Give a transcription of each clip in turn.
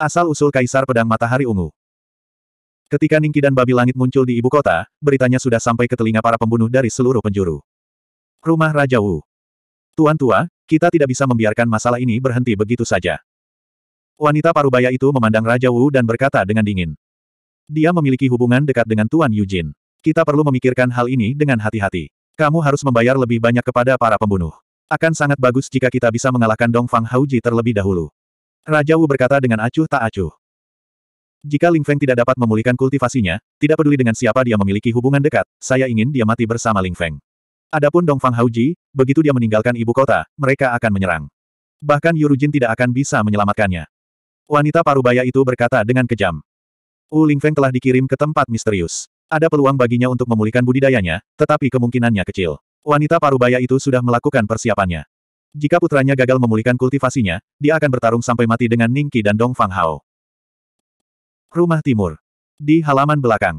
Asal-usul Kaisar Pedang Matahari Ungu. Ketika Ningki dan Babi Langit muncul di ibu kota, beritanya sudah sampai ke telinga para pembunuh dari seluruh penjuru. Rumah Raja Wu. Tuan tua, kita tidak bisa membiarkan masalah ini berhenti begitu saja. Wanita parubaya itu memandang Raja Wu dan berkata dengan dingin. Dia memiliki hubungan dekat dengan Tuan Yujin. Kita perlu memikirkan hal ini dengan hati-hati. Kamu harus membayar lebih banyak kepada para pembunuh. Akan sangat bagus jika kita bisa mengalahkan Dong Fang Hauji terlebih dahulu. Raja Wu berkata dengan acuh tak acuh. Jika Ling Feng tidak dapat memulihkan kultivasinya, tidak peduli dengan siapa dia memiliki hubungan dekat, saya ingin dia mati bersama Ling Feng. Adapun Dong Dongfang Haoji, begitu dia meninggalkan ibu kota, mereka akan menyerang. Bahkan Yu Rujin tidak akan bisa menyelamatkannya. Wanita parubaya itu berkata dengan kejam. Wu Feng telah dikirim ke tempat misterius. Ada peluang baginya untuk memulihkan budidayanya, tetapi kemungkinannya kecil. Wanita parubaya itu sudah melakukan persiapannya. Jika putranya gagal memulihkan kultivasinya, dia akan bertarung sampai mati dengan Ningqi dan Dong Fang Hao. Rumah Timur. Di halaman belakang.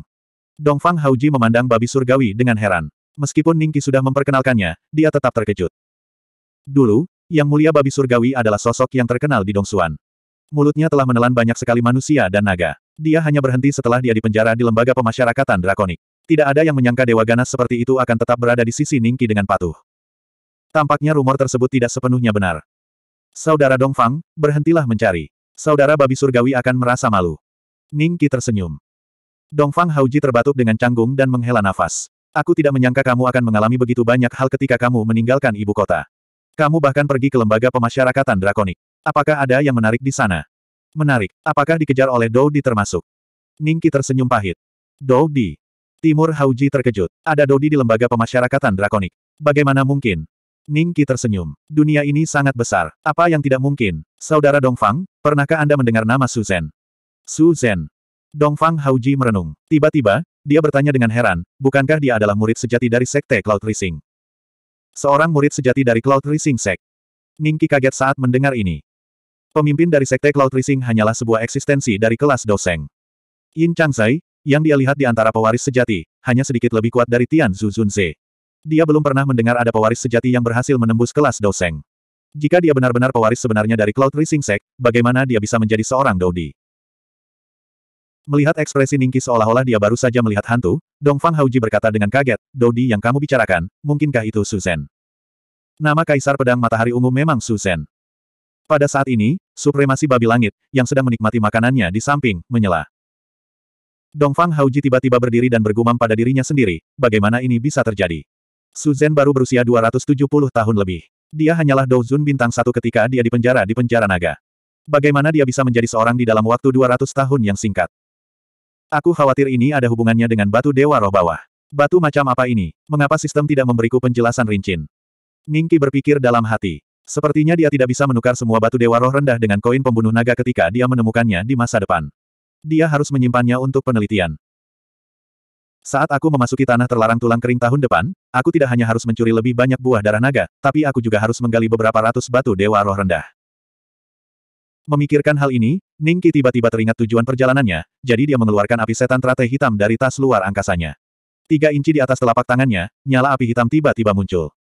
Dong Fang Haoji memandang babi surgawi dengan heran. Meskipun Ningqi sudah memperkenalkannya, dia tetap terkejut. Dulu, Yang Mulia Babi Surgawi adalah sosok yang terkenal di Dongsuan. Mulutnya telah menelan banyak sekali manusia dan naga. Dia hanya berhenti setelah dia dipenjara di lembaga pemasyarakatan drakonik. Tidak ada yang menyangka Dewa Ganas seperti itu akan tetap berada di sisi Ningqi dengan patuh. Tampaknya rumor tersebut tidak sepenuhnya benar. Saudara Dongfang, berhentilah mencari. Saudara babi surgawi akan merasa malu. Ning Qi tersenyum. Dongfang Hauji terbatuk dengan canggung dan menghela nafas. Aku tidak menyangka kamu akan mengalami begitu banyak hal ketika kamu meninggalkan ibu kota. Kamu bahkan pergi ke lembaga pemasyarakatan drakonik. Apakah ada yang menarik di sana? Menarik. Apakah dikejar oleh Dou Di termasuk? Ning tersenyum pahit. Dou Di. Timur Hauji terkejut. Ada Dodi di lembaga pemasyarakatan drakonik. Bagaimana mungkin? Ning Qi tersenyum. Dunia ini sangat besar. Apa yang tidak mungkin? Saudara Dongfang, pernahkah Anda mendengar nama Su Zhen? Su Zhen. Dongfang Hauji merenung. Tiba-tiba, dia bertanya dengan heran, bukankah dia adalah murid sejati dari Sekte Cloud Rising? Seorang murid sejati dari Cloud Rising Sek. Ning Qi kaget saat mendengar ini. Pemimpin dari Sekte Cloud Rising hanyalah sebuah eksistensi dari kelas Doseng. Yin Changzai, yang dia lihat di antara pewaris sejati, hanya sedikit lebih kuat dari Tian Zuzunze. Zunze. Dia belum pernah mendengar ada pewaris sejati yang berhasil menembus kelas Doseng. Jika dia benar-benar pewaris sebenarnya dari Cloud Rising Sect, bagaimana dia bisa menjadi seorang Dodi? Melihat ekspresi Ningki seolah-olah dia baru saja melihat hantu, Dongfang Hauji berkata dengan kaget, Dodi yang kamu bicarakan, mungkinkah itu Suzen? Nama Kaisar Pedang Matahari Ungu memang Suzen. Pada saat ini, supremasi babi langit, yang sedang menikmati makanannya di samping, menyela. Dongfang Hauji tiba-tiba berdiri dan bergumam pada dirinya sendiri, bagaimana ini bisa terjadi? Suzen baru berusia 270 tahun lebih. Dia hanyalah Douzun bintang satu ketika dia dipenjara di penjara naga. Bagaimana dia bisa menjadi seorang di dalam waktu 200 tahun yang singkat? Aku khawatir ini ada hubungannya dengan batu dewa roh bawah. Batu macam apa ini? Mengapa sistem tidak memberiku penjelasan rincin? Ningki berpikir dalam hati. Sepertinya dia tidak bisa menukar semua batu dewa roh rendah dengan koin pembunuh naga ketika dia menemukannya di masa depan. Dia harus menyimpannya untuk penelitian. Saat aku memasuki tanah terlarang tulang kering tahun depan, aku tidak hanya harus mencuri lebih banyak buah darah naga, tapi aku juga harus menggali beberapa ratus batu dewa roh rendah. Memikirkan hal ini, Ningki tiba-tiba teringat tujuan perjalanannya, jadi dia mengeluarkan api setan teratai hitam dari tas luar angkasanya. Tiga inci di atas telapak tangannya, nyala api hitam tiba-tiba muncul.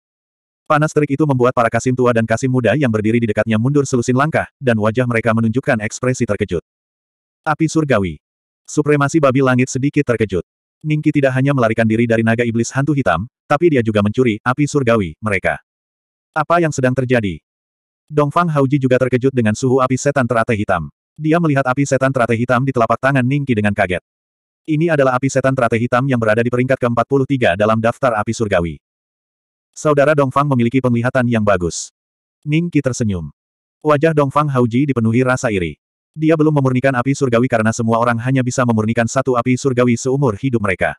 Panas terik itu membuat para kasim tua dan kasim muda yang berdiri di dekatnya mundur selusin langkah, dan wajah mereka menunjukkan ekspresi terkejut. Api surgawi. Supremasi babi langit sedikit terkejut. Ningki tidak hanya melarikan diri dari naga iblis hantu hitam, tapi dia juga mencuri api surgawi mereka. Apa yang sedang terjadi? Dongfang Hauji juga terkejut dengan suhu api setan teratai hitam. Dia melihat api setan teratai hitam di telapak tangan Ningki dengan kaget. Ini adalah api setan teratai hitam yang berada di peringkat ke-43 dalam daftar api surgawi. Saudara Dongfang memiliki penglihatan yang bagus. Ningki tersenyum. Wajah Dongfang Hauji dipenuhi rasa iri. Dia belum memurnikan api surgawi karena semua orang hanya bisa memurnikan satu api surgawi seumur hidup mereka.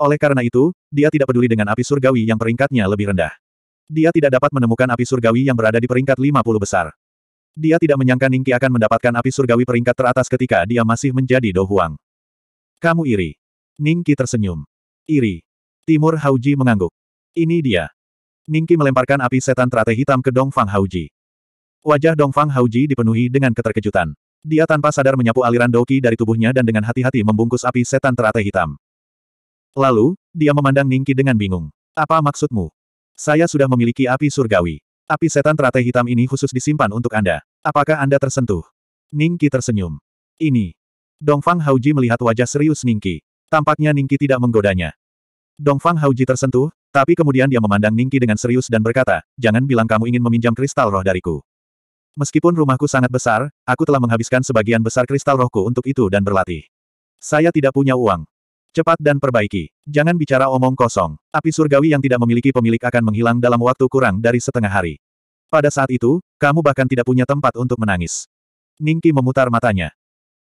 Oleh karena itu, dia tidak peduli dengan api surgawi yang peringkatnya lebih rendah. Dia tidak dapat menemukan api surgawi yang berada di peringkat 50 besar. Dia tidak menyangka Ningki akan mendapatkan api surgawi peringkat teratas ketika dia masih menjadi Dohuang. Kamu iri. Ningki tersenyum. Iri. Timur Hauji mengangguk. Ini dia. Ningki melemparkan api setan teratai hitam ke Dongfang Hauji. Wajah Dongfang Hauji dipenuhi dengan keterkejutan. Dia tanpa sadar menyapu aliran doki dari tubuhnya dan dengan hati-hati membungkus api setan teratai hitam. Lalu, dia memandang Ningki dengan bingung. Apa maksudmu? Saya sudah memiliki api surgawi. Api setan teratai hitam ini khusus disimpan untuk Anda. Apakah Anda tersentuh? Ningki tersenyum. Ini. Dongfang Hauji melihat wajah serius Ningki. Tampaknya Ningki tidak menggodanya. Dongfang Hauji tersentuh, tapi kemudian dia memandang Ningki dengan serius dan berkata, jangan bilang kamu ingin meminjam kristal roh dariku. Meskipun rumahku sangat besar, aku telah menghabiskan sebagian besar kristal rohku untuk itu dan berlatih. Saya tidak punya uang. Cepat dan perbaiki. Jangan bicara omong kosong. Api surgawi yang tidak memiliki pemilik akan menghilang dalam waktu kurang dari setengah hari. Pada saat itu, kamu bahkan tidak punya tempat untuk menangis. Ningki memutar matanya.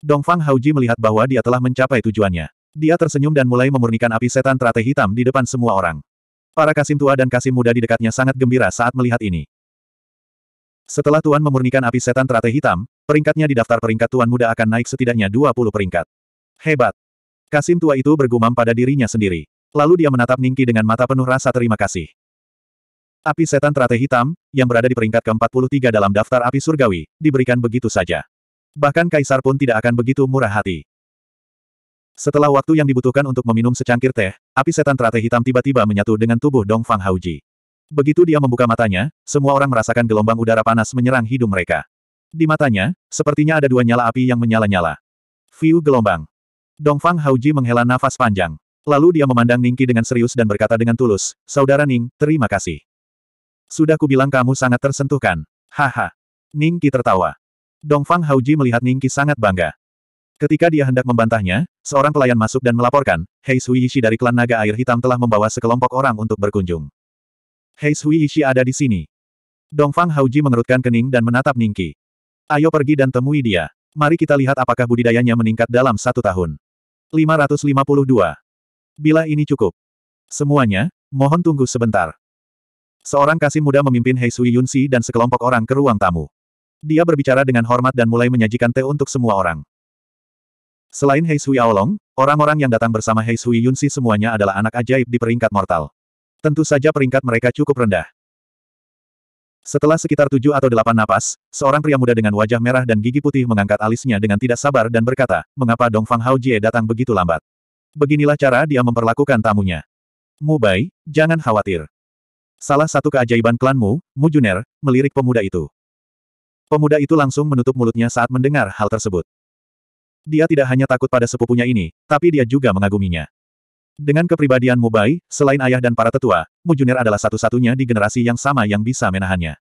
Dongfang Hauji melihat bahwa dia telah mencapai tujuannya. Dia tersenyum dan mulai memurnikan api setan teratai hitam di depan semua orang. Para kasim tua dan kasim muda di dekatnya sangat gembira saat melihat ini. Setelah Tuan memurnikan api setan teratai hitam, peringkatnya di daftar peringkat Tuan muda akan naik setidaknya 20 peringkat. Hebat! Kasim tua itu bergumam pada dirinya sendiri. Lalu dia menatap Ningki dengan mata penuh rasa terima kasih. Api setan teratai hitam, yang berada di peringkat ke-43 dalam daftar api surgawi, diberikan begitu saja. Bahkan Kaisar pun tidak akan begitu murah hati. Setelah waktu yang dibutuhkan untuk meminum secangkir teh, api setan teratai hitam tiba-tiba menyatu dengan tubuh Dong Fang Hauji. Begitu dia membuka matanya, semua orang merasakan gelombang udara panas menyerang hidung mereka. Di matanya, sepertinya ada dua nyala api yang menyala-nyala. View gelombang. Dongfang Hauji menghela nafas panjang. Lalu dia memandang Ningki dengan serius dan berkata dengan tulus, Saudara Ning, terima kasih. Sudah kubilang kamu sangat tersentuhkan. Haha. Ningki tertawa. Dongfang Hauji melihat Ningki sangat bangga. Ketika dia hendak membantahnya, seorang pelayan masuk dan melaporkan, Hei Sui Yishi dari klan naga air hitam telah membawa sekelompok orang untuk berkunjung. Hei Sui Ishi ada di sini. Dongfang Hauji mengerutkan kening dan menatap Ningki. Ayo pergi dan temui dia. Mari kita lihat apakah budidayanya meningkat dalam satu tahun. 552. Bila ini cukup. Semuanya, mohon tunggu sebentar. Seorang kasih muda memimpin Hei Sui Yunsi dan sekelompok orang ke ruang tamu. Dia berbicara dengan hormat dan mulai menyajikan teh untuk semua orang. Selain Hei Sui Aolong, orang-orang yang datang bersama Hei Sui Yunsi semuanya adalah anak ajaib di peringkat mortal. Tentu saja peringkat mereka cukup rendah. Setelah sekitar tujuh atau delapan napas, seorang pria muda dengan wajah merah dan gigi putih mengangkat alisnya dengan tidak sabar dan berkata, mengapa Dongfang Fang Hao Jie datang begitu lambat? Beginilah cara dia memperlakukan tamunya. Mu Bai, jangan khawatir. Salah satu keajaiban klanmu, Mu Juner, melirik pemuda itu. Pemuda itu langsung menutup mulutnya saat mendengar hal tersebut. Dia tidak hanya takut pada sepupunya ini, tapi dia juga mengaguminya. Dengan kepribadian Mubai, selain ayah dan para tetua, Mujuner adalah satu-satunya di generasi yang sama yang bisa menahannya.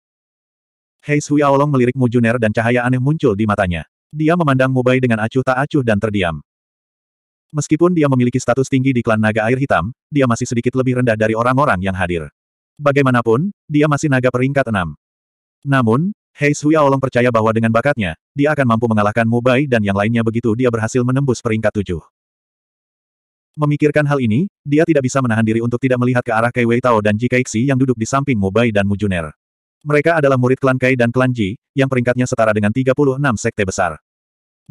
Hei Sui Aolong melirik Mujuner dan cahaya aneh muncul di matanya. Dia memandang Mubai dengan acuh tak acuh dan terdiam. Meskipun dia memiliki status tinggi di klan naga air hitam, dia masih sedikit lebih rendah dari orang-orang yang hadir. Bagaimanapun, dia masih naga peringkat enam. Namun, Hei Sui Aolong percaya bahwa dengan bakatnya, dia akan mampu mengalahkan Mubai dan yang lainnya begitu dia berhasil menembus peringkat tujuh. Memikirkan hal ini, dia tidak bisa menahan diri untuk tidak melihat ke arah Kai Wei Tao dan Ji Kaixi yang duduk di samping Mubai dan Mujuner. Mereka adalah murid klan Kai dan klan Ji, yang peringkatnya setara dengan 36 sekte besar.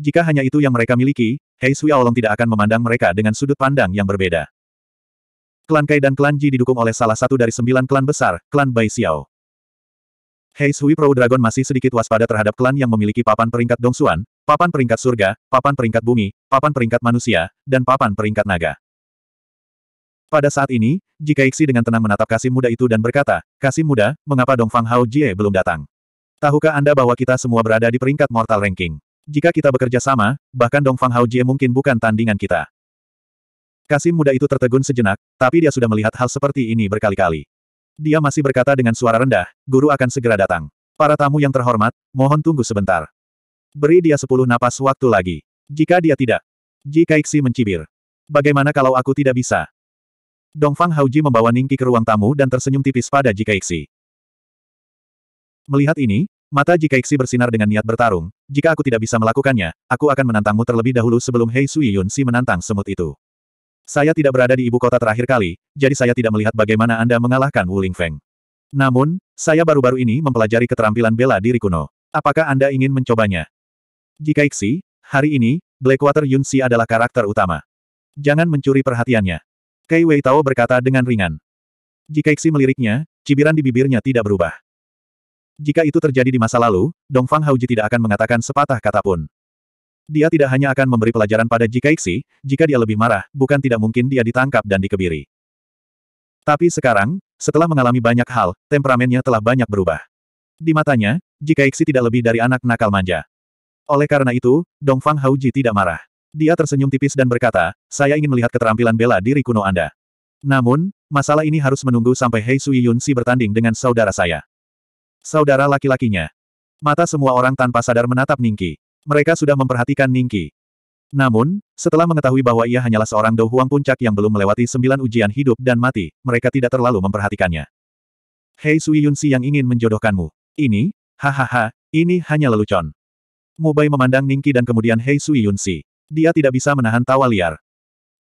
Jika hanya itu yang mereka miliki, Hei Aolong tidak akan memandang mereka dengan sudut pandang yang berbeda. Klan Kai dan klan Ji didukung oleh salah satu dari sembilan klan besar, klan Bai Xiao. Hei Sui Pro Dragon masih sedikit waspada terhadap klan yang memiliki papan peringkat Dong Xuan papan peringkat surga, papan peringkat bumi, papan peringkat manusia, dan papan peringkat naga. Pada saat ini, jika Ixi dengan tenang menatap kasih muda itu dan berkata, kasih muda, mengapa Dong Fang Hao Jie belum datang? Tahukah Anda bahwa kita semua berada di peringkat mortal ranking? Jika kita bekerja sama, bahkan Dong Fang Hao Jie mungkin bukan tandingan kita. Kasim muda itu tertegun sejenak, tapi dia sudah melihat hal seperti ini berkali-kali. Dia masih berkata dengan suara rendah, guru akan segera datang. Para tamu yang terhormat, mohon tunggu sebentar. Beri dia sepuluh napas waktu lagi. Jika dia tidak. Jika Iksi mencibir. Bagaimana kalau aku tidak bisa? Dongfang Hauji membawa Ningki ke ruang tamu dan tersenyum tipis pada Jika Iksi. Melihat ini, mata Jika Iksi bersinar dengan niat bertarung. Jika aku tidak bisa melakukannya, aku akan menantangmu terlebih dahulu sebelum Hei Sui Yun Si menantang semut itu. Saya tidak berada di ibu kota terakhir kali, jadi saya tidak melihat bagaimana Anda mengalahkan Wu Ling Feng. Namun, saya baru-baru ini mempelajari keterampilan bela diri kuno. Apakah Anda ingin mencobanya? Jika Xi, hari ini, Blackwater Yunxi adalah karakter utama. Jangan mencuri perhatiannya. Kei Wei Tao berkata dengan ringan. Jika Xi meliriknya, cibiran di bibirnya tidak berubah. Jika itu terjadi di masa lalu, Dongfang Hauji tidak akan mengatakan sepatah kata pun. Dia tidak hanya akan memberi pelajaran pada Jika Ixi, jika dia lebih marah, bukan tidak mungkin dia ditangkap dan dikebiri. Tapi sekarang, setelah mengalami banyak hal, temperamennya telah banyak berubah. Di matanya, Jika Ixi tidak lebih dari anak nakal manja. Oleh karena itu, Dongfang Hauji tidak marah. Dia tersenyum tipis dan berkata, saya ingin melihat keterampilan bela diri kuno Anda. Namun, masalah ini harus menunggu sampai Hei Sui Yunsi bertanding dengan saudara saya. Saudara laki-lakinya. Mata semua orang tanpa sadar menatap Ningki. Mereka sudah memperhatikan Ningki. Namun, setelah mengetahui bahwa ia hanyalah seorang Dou Puncak yang belum melewati sembilan ujian hidup dan mati, mereka tidak terlalu memperhatikannya. Hei Sui Yunsi yang ingin menjodohkanmu. Ini, hahaha, ini hanya lelucon. Mu Bai memandang Ningki dan kemudian Hei Sui Yunsi. Dia tidak bisa menahan tawa liar.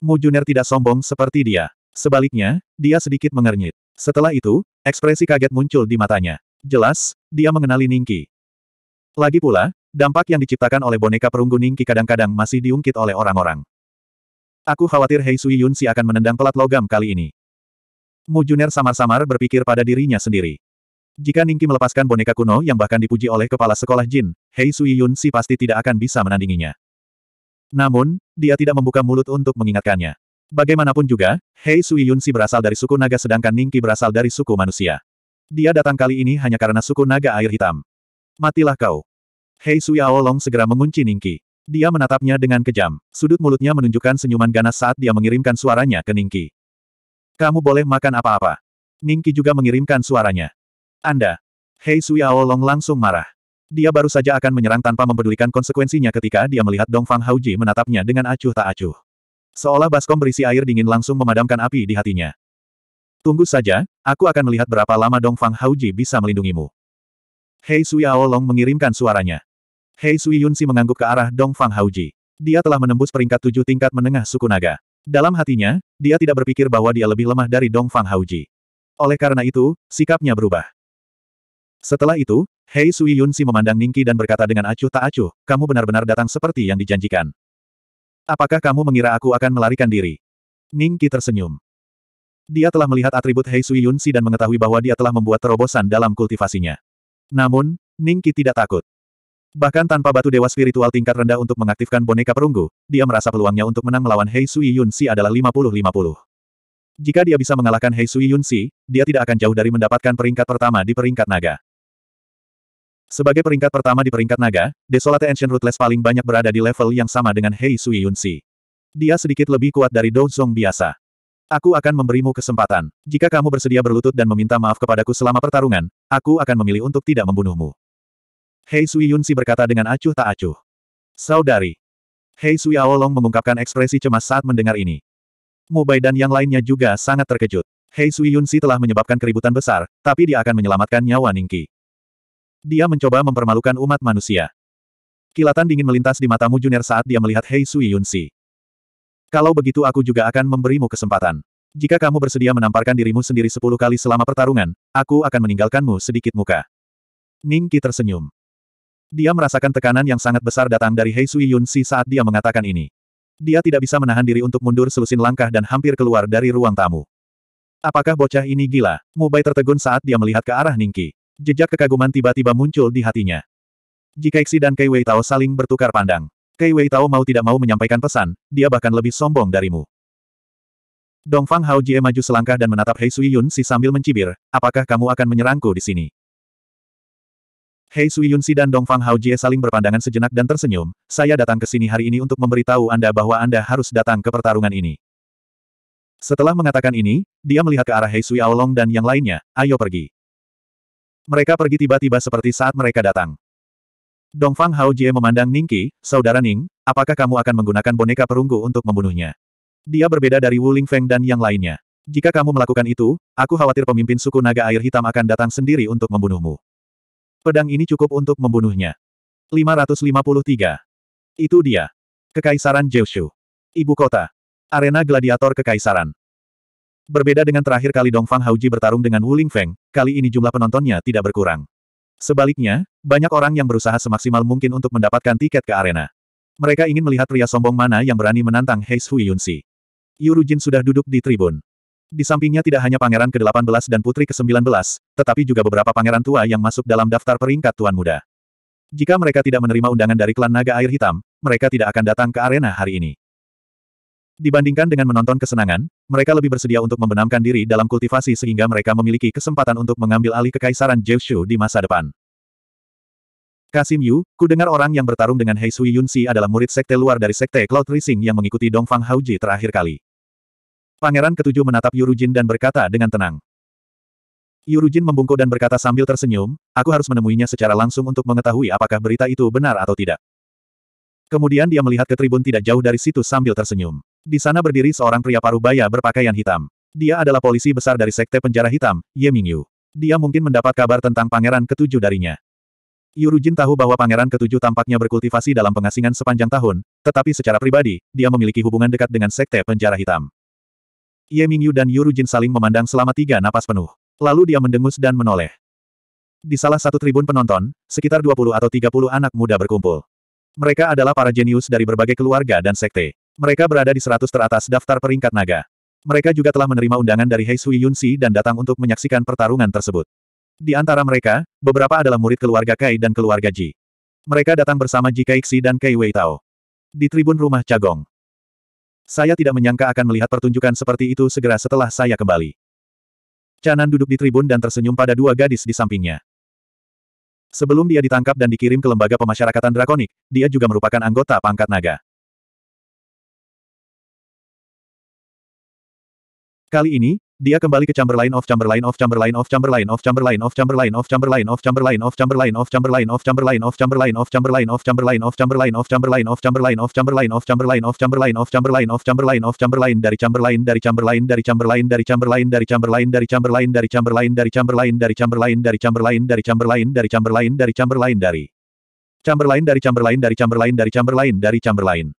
Mu Juner tidak sombong seperti dia. Sebaliknya, dia sedikit mengernyit. Setelah itu, ekspresi kaget muncul di matanya. Jelas, dia mengenali Ningki. Lagi pula, dampak yang diciptakan oleh boneka perunggu Ningki kadang-kadang masih diungkit oleh orang-orang. Aku khawatir Hei Sui Yunsi akan menendang pelat logam kali ini. Mu Juner samar-samar berpikir pada dirinya sendiri. Jika Ningki melepaskan boneka kuno yang bahkan dipuji oleh kepala sekolah Jin, Hei Sui Yun Si pasti tidak akan bisa menandinginya. Namun, dia tidak membuka mulut untuk mengingatkannya. Bagaimanapun juga, Hei Sui Yun Si berasal dari suku naga sedangkan Ningki berasal dari suku manusia. Dia datang kali ini hanya karena suku naga air hitam. Matilah kau. Hei Sui Aolong segera mengunci Ningki. Dia menatapnya dengan kejam. Sudut mulutnya menunjukkan senyuman ganas saat dia mengirimkan suaranya ke Ningki. Kamu boleh makan apa-apa. Ningki juga mengirimkan suaranya. Anda. Hei Long langsung marah. Dia baru saja akan menyerang tanpa mempedulikan konsekuensinya ketika dia melihat Dong Fang Hauji menatapnya dengan acuh tak acuh. Seolah baskom berisi air dingin langsung memadamkan api di hatinya. Tunggu saja, aku akan melihat berapa lama Dong Fang Hauji bisa melindungimu. Hei Sui Aolong mengirimkan suaranya. Hei Sui Yunsi mengangguk ke arah Dong Fang Hauji. Dia telah menembus peringkat tujuh tingkat menengah suku naga. Dalam hatinya, dia tidak berpikir bahwa dia lebih lemah dari Dong Fang Hauji. Oleh karena itu, sikapnya berubah. Setelah itu, Hei Sui Si memandang Ningki dan berkata dengan acuh tak acuh, kamu benar-benar datang seperti yang dijanjikan. Apakah kamu mengira aku akan melarikan diri? Ningki tersenyum. Dia telah melihat atribut Hei Sui Si dan mengetahui bahwa dia telah membuat terobosan dalam kultivasinya. Namun, Ningki tidak takut. Bahkan tanpa batu dewa spiritual tingkat rendah untuk mengaktifkan boneka perunggu, dia merasa peluangnya untuk menang melawan Hei Sui Si adalah 50-50. Jika dia bisa mengalahkan Hei Sui Si, dia tidak akan jauh dari mendapatkan peringkat pertama di peringkat naga. Sebagai peringkat pertama di peringkat naga, Desolate Ancient Rootless paling banyak berada di level yang sama dengan Hei Sui Yun Yunsi. Dia sedikit lebih kuat dari Dozong biasa. Aku akan memberimu kesempatan. Jika kamu bersedia berlutut dan meminta maaf kepadaku selama pertarungan, aku akan memilih untuk tidak membunuhmu. Hei Sui Yun Yunsi berkata dengan acuh tak acuh. Saudari. Hei Sui Aolong mengungkapkan ekspresi cemas saat mendengar ini. Mubai dan yang lainnya juga sangat terkejut. Hei Sui Yun Yunsi telah menyebabkan keributan besar, tapi dia akan menyelamatkan nyawa Ningki. Dia mencoba mempermalukan umat manusia. Kilatan dingin melintas di matamu Juner saat dia melihat Hei Sui Yunsi. Kalau begitu aku juga akan memberimu kesempatan. Jika kamu bersedia menamparkan dirimu sendiri sepuluh kali selama pertarungan, aku akan meninggalkanmu sedikit muka. Ning Qi tersenyum. Dia merasakan tekanan yang sangat besar datang dari Hei Sui Yunsi saat dia mengatakan ini. Dia tidak bisa menahan diri untuk mundur selusin langkah dan hampir keluar dari ruang tamu. Apakah bocah ini gila? Mubai tertegun saat dia melihat ke arah Ningki. Jejak kekaguman tiba-tiba muncul di hatinya. Jika Xi dan Kei Wei Tao saling bertukar pandang, Kei Wei Tao mau tidak mau menyampaikan pesan, dia bahkan lebih sombong darimu. Dongfang Hao Jie maju selangkah dan menatap Hei Sui Yun Si sambil mencibir, apakah kamu akan menyerangku di sini? Hei Sui Yun Si dan Dongfang Hao Jie saling berpandangan sejenak dan tersenyum, saya datang ke sini hari ini untuk memberitahu Anda bahwa Anda harus datang ke pertarungan ini. Setelah mengatakan ini, dia melihat ke arah Hei Sui Aolong dan yang lainnya, ayo pergi. Mereka pergi tiba-tiba seperti saat mereka datang. Dongfang Hao Jie memandang Ningqi, saudara Ning, apakah kamu akan menggunakan boneka perunggu untuk membunuhnya? Dia berbeda dari Wu Lingfeng dan yang lainnya. Jika kamu melakukan itu, aku khawatir pemimpin suku naga air hitam akan datang sendiri untuk membunuhmu. Pedang ini cukup untuk membunuhnya. 553. Itu dia. Kekaisaran Jiushu. Ibu kota. Arena gladiator kekaisaran. Berbeda dengan terakhir kali Dongfang Hauji bertarung dengan Wu Lingfeng, kali ini jumlah penontonnya tidak berkurang. Sebaliknya, banyak orang yang berusaha semaksimal mungkin untuk mendapatkan tiket ke arena. Mereka ingin melihat pria sombong mana yang berani menantang Hei Hui Yunsi. Jin sudah duduk di tribun. Di sampingnya tidak hanya pangeran ke-18 dan putri ke-19, tetapi juga beberapa pangeran tua yang masuk dalam daftar peringkat tuan muda. Jika mereka tidak menerima undangan dari klan Naga Air Hitam, mereka tidak akan datang ke arena hari ini. Dibandingkan dengan menonton kesenangan, mereka lebih bersedia untuk membenamkan diri dalam kultivasi sehingga mereka memiliki kesempatan untuk mengambil alih kekaisaran Jiu di masa depan. Kasim Yu, ku dengar orang yang bertarung dengan Hei Sui Yunsi adalah murid sekte luar dari sekte Cloud Rising yang mengikuti Dongfang Haoji terakhir kali. Pangeran ketujuh menatap Yurujin dan berkata dengan tenang. Yurujin membungkuk dan berkata sambil tersenyum, aku harus menemuinya secara langsung untuk mengetahui apakah berita itu benar atau tidak. Kemudian dia melihat ke tribun tidak jauh dari situ sambil tersenyum. Di sana berdiri seorang pria parubaya berpakaian hitam. Dia adalah polisi besar dari Sekte Penjara Hitam, Ye Mingyu. Dia mungkin mendapat kabar tentang pangeran ketujuh darinya. Yurujin tahu bahwa pangeran ketujuh tampaknya berkultivasi dalam pengasingan sepanjang tahun, tetapi secara pribadi, dia memiliki hubungan dekat dengan Sekte Penjara Hitam. Ye Mingyu dan Yurujin saling memandang selama tiga napas penuh. Lalu dia mendengus dan menoleh. Di salah satu tribun penonton, sekitar 20 atau 30 anak muda berkumpul. Mereka adalah para jenius dari berbagai keluarga dan sekte. Mereka berada di seratus teratas daftar peringkat naga. Mereka juga telah menerima undangan dari Hei Sui Yunsi dan datang untuk menyaksikan pertarungan tersebut. Di antara mereka, beberapa adalah murid keluarga Kai dan keluarga Ji. Mereka datang bersama Ji Kaixi dan Kai Wei Tao. Di tribun rumah Cagong. Saya tidak menyangka akan melihat pertunjukan seperti itu segera setelah saya kembali. Canan duduk di tribun dan tersenyum pada dua gadis di sampingnya. Sebelum dia ditangkap dan dikirim ke lembaga pemasyarakatan drakonik, dia juga merupakan anggota pangkat naga. Kali ini, dia kembali ke Chamberlain of lain of Chamberlain of Chamberlain of lain of Chamberlain of Chamberlain of lain of Chamberlain of Chamberlain of Chamberlain of Chamberlain of Chamberlain of Chamberlain of Chamberlain of Chamberlain of Chamberlain of Chamberlain of Chamberlain of Chamberlain of Chamberlain of Chamberlain of Chamberlain dari lain dari Chamberlain dari Chamberlain dari lain dari Chamberlain dari Chamberlain dari lain dari Chamberlain dari Chamberlain dari lain dari Chamberlain dari Chamberlain dari lain dari Chamberlain dari Chamberlain dari Chamberlain dari Chamberlain dari Chamberlain dari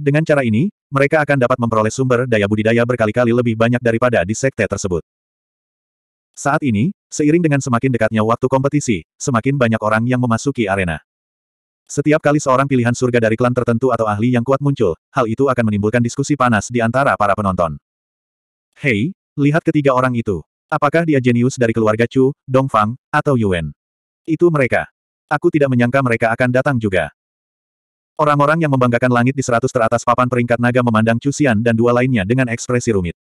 Dengan cara ini, mereka akan dapat memperoleh sumber daya budidaya berkali-kali lebih banyak daripada di sekte tersebut. Saat ini, seiring dengan semakin dekatnya waktu kompetisi, semakin banyak orang yang memasuki arena. Setiap kali seorang pilihan surga dari klan tertentu atau ahli yang kuat muncul, hal itu akan menimbulkan diskusi panas di antara para penonton. Hei, lihat ketiga orang itu. Apakah dia jenius dari keluarga Chu, Dongfang, atau Yuan? Itu mereka. Aku tidak menyangka mereka akan datang juga. Orang-orang yang membanggakan langit di seratus teratas papan peringkat naga memandang Cusian dan dua lainnya dengan ekspresi rumit.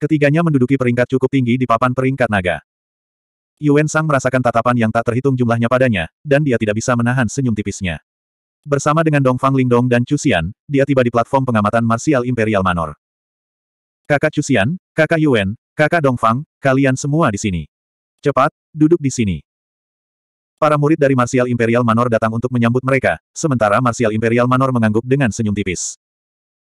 Ketiganya menduduki peringkat cukup tinggi di papan peringkat naga. Yuan Sang merasakan tatapan yang tak terhitung jumlahnya padanya, dan dia tidak bisa menahan senyum tipisnya. Bersama dengan Dong Fang Lingdong dan Cusian, dia tiba di platform pengamatan Martial Imperial Manor. Kakak Cusian, kakak Yuan, kakak Dong Fang, kalian semua di sini. Cepat, duduk di sini. Para murid dari Martial Imperial Manor datang untuk menyambut mereka, sementara Martial Imperial Manor mengangguk dengan senyum tipis.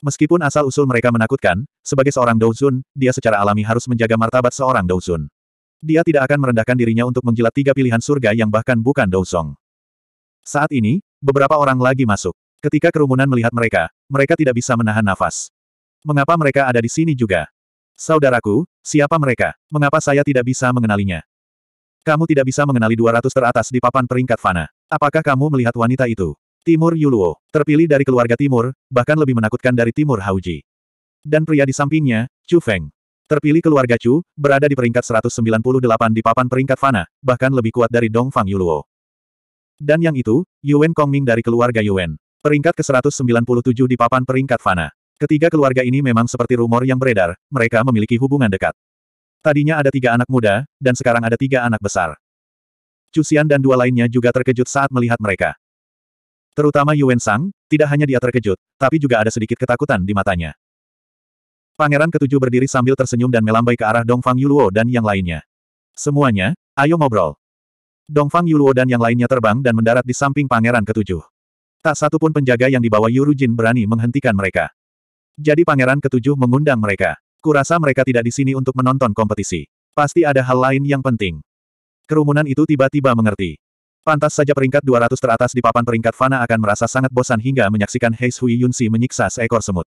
Meskipun asal-usul mereka menakutkan, sebagai seorang Douzun, dia secara alami harus menjaga martabat seorang Douzun. Dia tidak akan merendahkan dirinya untuk menjilat tiga pilihan surga yang bahkan bukan Douzong. Saat ini, beberapa orang lagi masuk. Ketika kerumunan melihat mereka, mereka tidak bisa menahan nafas. Mengapa mereka ada di sini juga? Saudaraku, siapa mereka? Mengapa saya tidak bisa mengenalinya? Kamu tidak bisa mengenali 200 teratas di papan peringkat fana. Apakah kamu melihat wanita itu? Timur Yuluo, terpilih dari keluarga Timur, bahkan lebih menakutkan dari Timur Hauji. Dan pria di sampingnya, Chu Feng. Terpilih keluarga Chu, berada di peringkat 198 di papan peringkat fana, bahkan lebih kuat dari Dong Fang Yuluo. Dan yang itu, Yuan Kongming dari keluarga Yuan. Peringkat ke-197 di papan peringkat fana. Ketiga keluarga ini memang seperti rumor yang beredar, mereka memiliki hubungan dekat. Tadinya ada tiga anak muda, dan sekarang ada tiga anak besar. Cusian dan dua lainnya juga terkejut saat melihat mereka. Terutama Yuen Sang, tidak hanya dia terkejut, tapi juga ada sedikit ketakutan di matanya. Pangeran ketujuh berdiri sambil tersenyum dan melambai ke arah Dongfang Yuluo dan yang lainnya. Semuanya, ayo ngobrol. Dongfang Yuluo dan yang lainnya terbang dan mendarat di samping pangeran ketujuh. Tak satupun penjaga yang dibawa Yurujin berani menghentikan mereka. Jadi pangeran ketujuh mengundang mereka. Kurasa mereka tidak di sini untuk menonton kompetisi. Pasti ada hal lain yang penting. Kerumunan itu tiba-tiba mengerti. Pantas saja peringkat 200 teratas di papan peringkat Fana akan merasa sangat bosan hingga menyaksikan Heis Hui Yunsi menyiksa seekor semut.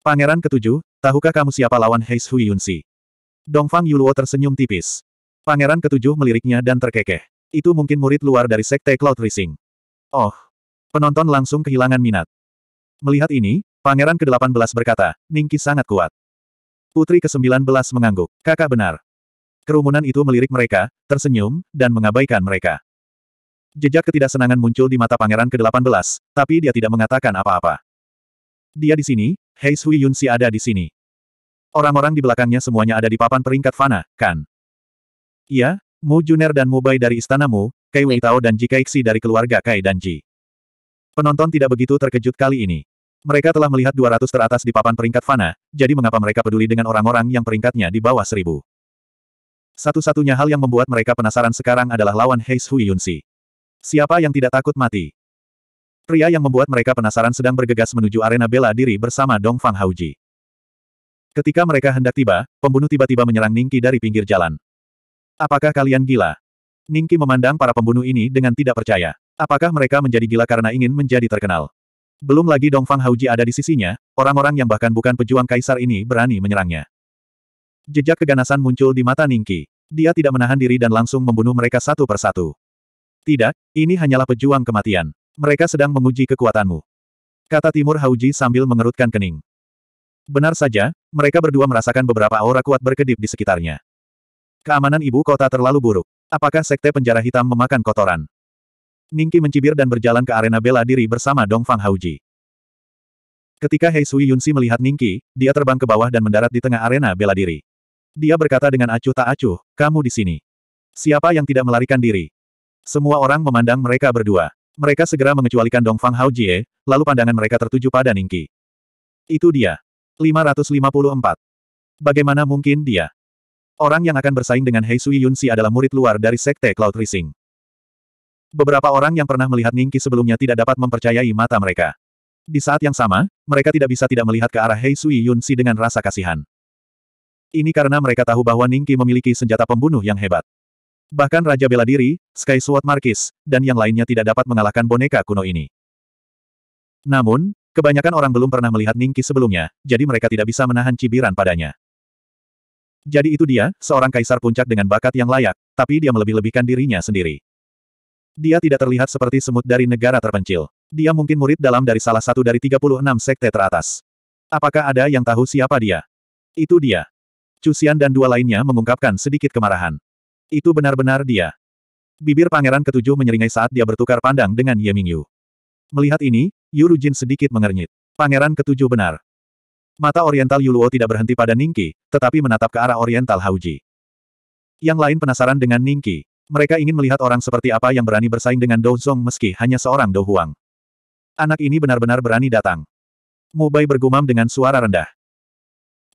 Pangeran ketujuh, tahukah kamu siapa lawan Heis Hui Yunsi? Dongfang Yuluo tersenyum tipis. Pangeran ketujuh meliriknya dan terkekeh. Itu mungkin murid luar dari Sekte Cloud Rising. Oh. Penonton langsung kehilangan minat. Melihat ini, Pangeran ke-18 berkata, Ningki sangat kuat. Putri ke-19 mengangguk. Kakak benar. Kerumunan itu melirik mereka, tersenyum, dan mengabaikan mereka. Jejak ketidaksenangan muncul di mata pangeran ke-18, tapi dia tidak mengatakan apa-apa. Dia di sini, Hei Sui Yunsi ada di sini. Orang-orang di belakangnya semuanya ada di papan peringkat fana, kan? Iya, Mu Juner dan Mu Bai dari istanamu, Kai Tao dan Ji Kaixi dari keluarga Kai dan Ji. Penonton tidak begitu terkejut kali ini. Mereka telah melihat 200 teratas di papan peringkat fana, jadi mengapa mereka peduli dengan orang-orang yang peringkatnya di bawah 1000? Satu-satunya hal yang membuat mereka penasaran sekarang adalah lawan Heis Hui Yunsi. Siapa yang tidak takut mati? Pria yang membuat mereka penasaran sedang bergegas menuju arena bela diri bersama Dong Fang Hauji. Ketika mereka hendak tiba, pembunuh tiba-tiba menyerang Ningki dari pinggir jalan. Apakah kalian gila? Ningki memandang para pembunuh ini dengan tidak percaya. Apakah mereka menjadi gila karena ingin menjadi terkenal? Belum lagi Dongfang Hauji ada di sisinya, orang-orang yang bahkan bukan pejuang kaisar ini berani menyerangnya. Jejak keganasan muncul di mata Ningki. Dia tidak menahan diri dan langsung membunuh mereka satu persatu. Tidak, ini hanyalah pejuang kematian. Mereka sedang menguji kekuatanmu. Kata Timur Hauji sambil mengerutkan kening. Benar saja, mereka berdua merasakan beberapa aura kuat berkedip di sekitarnya. Keamanan ibu kota terlalu buruk. Apakah sekte penjara hitam memakan kotoran? Ningki mencibir dan berjalan ke arena bela diri bersama Dongfang Hauji. Ketika Hei Sui Yunsi melihat Ningki, dia terbang ke bawah dan mendarat di tengah arena bela diri. Dia berkata dengan acuh tak acuh, kamu di sini. Siapa yang tidak melarikan diri? Semua orang memandang mereka berdua. Mereka segera mengecualikan Dongfang Hao Jie, eh, lalu pandangan mereka tertuju pada Ningki. Itu dia. 554. Bagaimana mungkin dia? Orang yang akan bersaing dengan Hei Sui Yunsi adalah murid luar dari Sekte Cloud Rising. Beberapa orang yang pernah melihat Ningki sebelumnya tidak dapat mempercayai mata mereka. Di saat yang sama, mereka tidak bisa tidak melihat ke arah Hei Sui Yunsi dengan rasa kasihan. Ini karena mereka tahu bahwa Ningki memiliki senjata pembunuh yang hebat. Bahkan Raja Bela Diri, Sky Sword Markis, dan yang lainnya tidak dapat mengalahkan boneka kuno ini. Namun, kebanyakan orang belum pernah melihat Ningki sebelumnya, jadi mereka tidak bisa menahan cibiran padanya. Jadi itu dia, seorang kaisar puncak dengan bakat yang layak, tapi dia melebih-lebihkan dirinya sendiri. Dia tidak terlihat seperti semut dari negara terpencil. Dia mungkin murid dalam dari salah satu dari 36 sekte teratas. Apakah ada yang tahu siapa dia? Itu dia. Cusian dan dua lainnya mengungkapkan sedikit kemarahan. Itu benar-benar dia. Bibir pangeran ketujuh menyeringai saat dia bertukar pandang dengan Ye Mingyu. Melihat ini, Yu Rujin sedikit mengernyit. Pangeran ketujuh benar. Mata oriental Yuluo tidak berhenti pada Ningki, tetapi menatap ke arah oriental Hauji. Yang lain penasaran dengan Ningki. Mereka ingin melihat orang seperti apa yang berani bersaing dengan Dou Zong meski hanya seorang Dou Huang. Anak ini benar-benar berani datang. Mu Bai bergumam dengan suara rendah.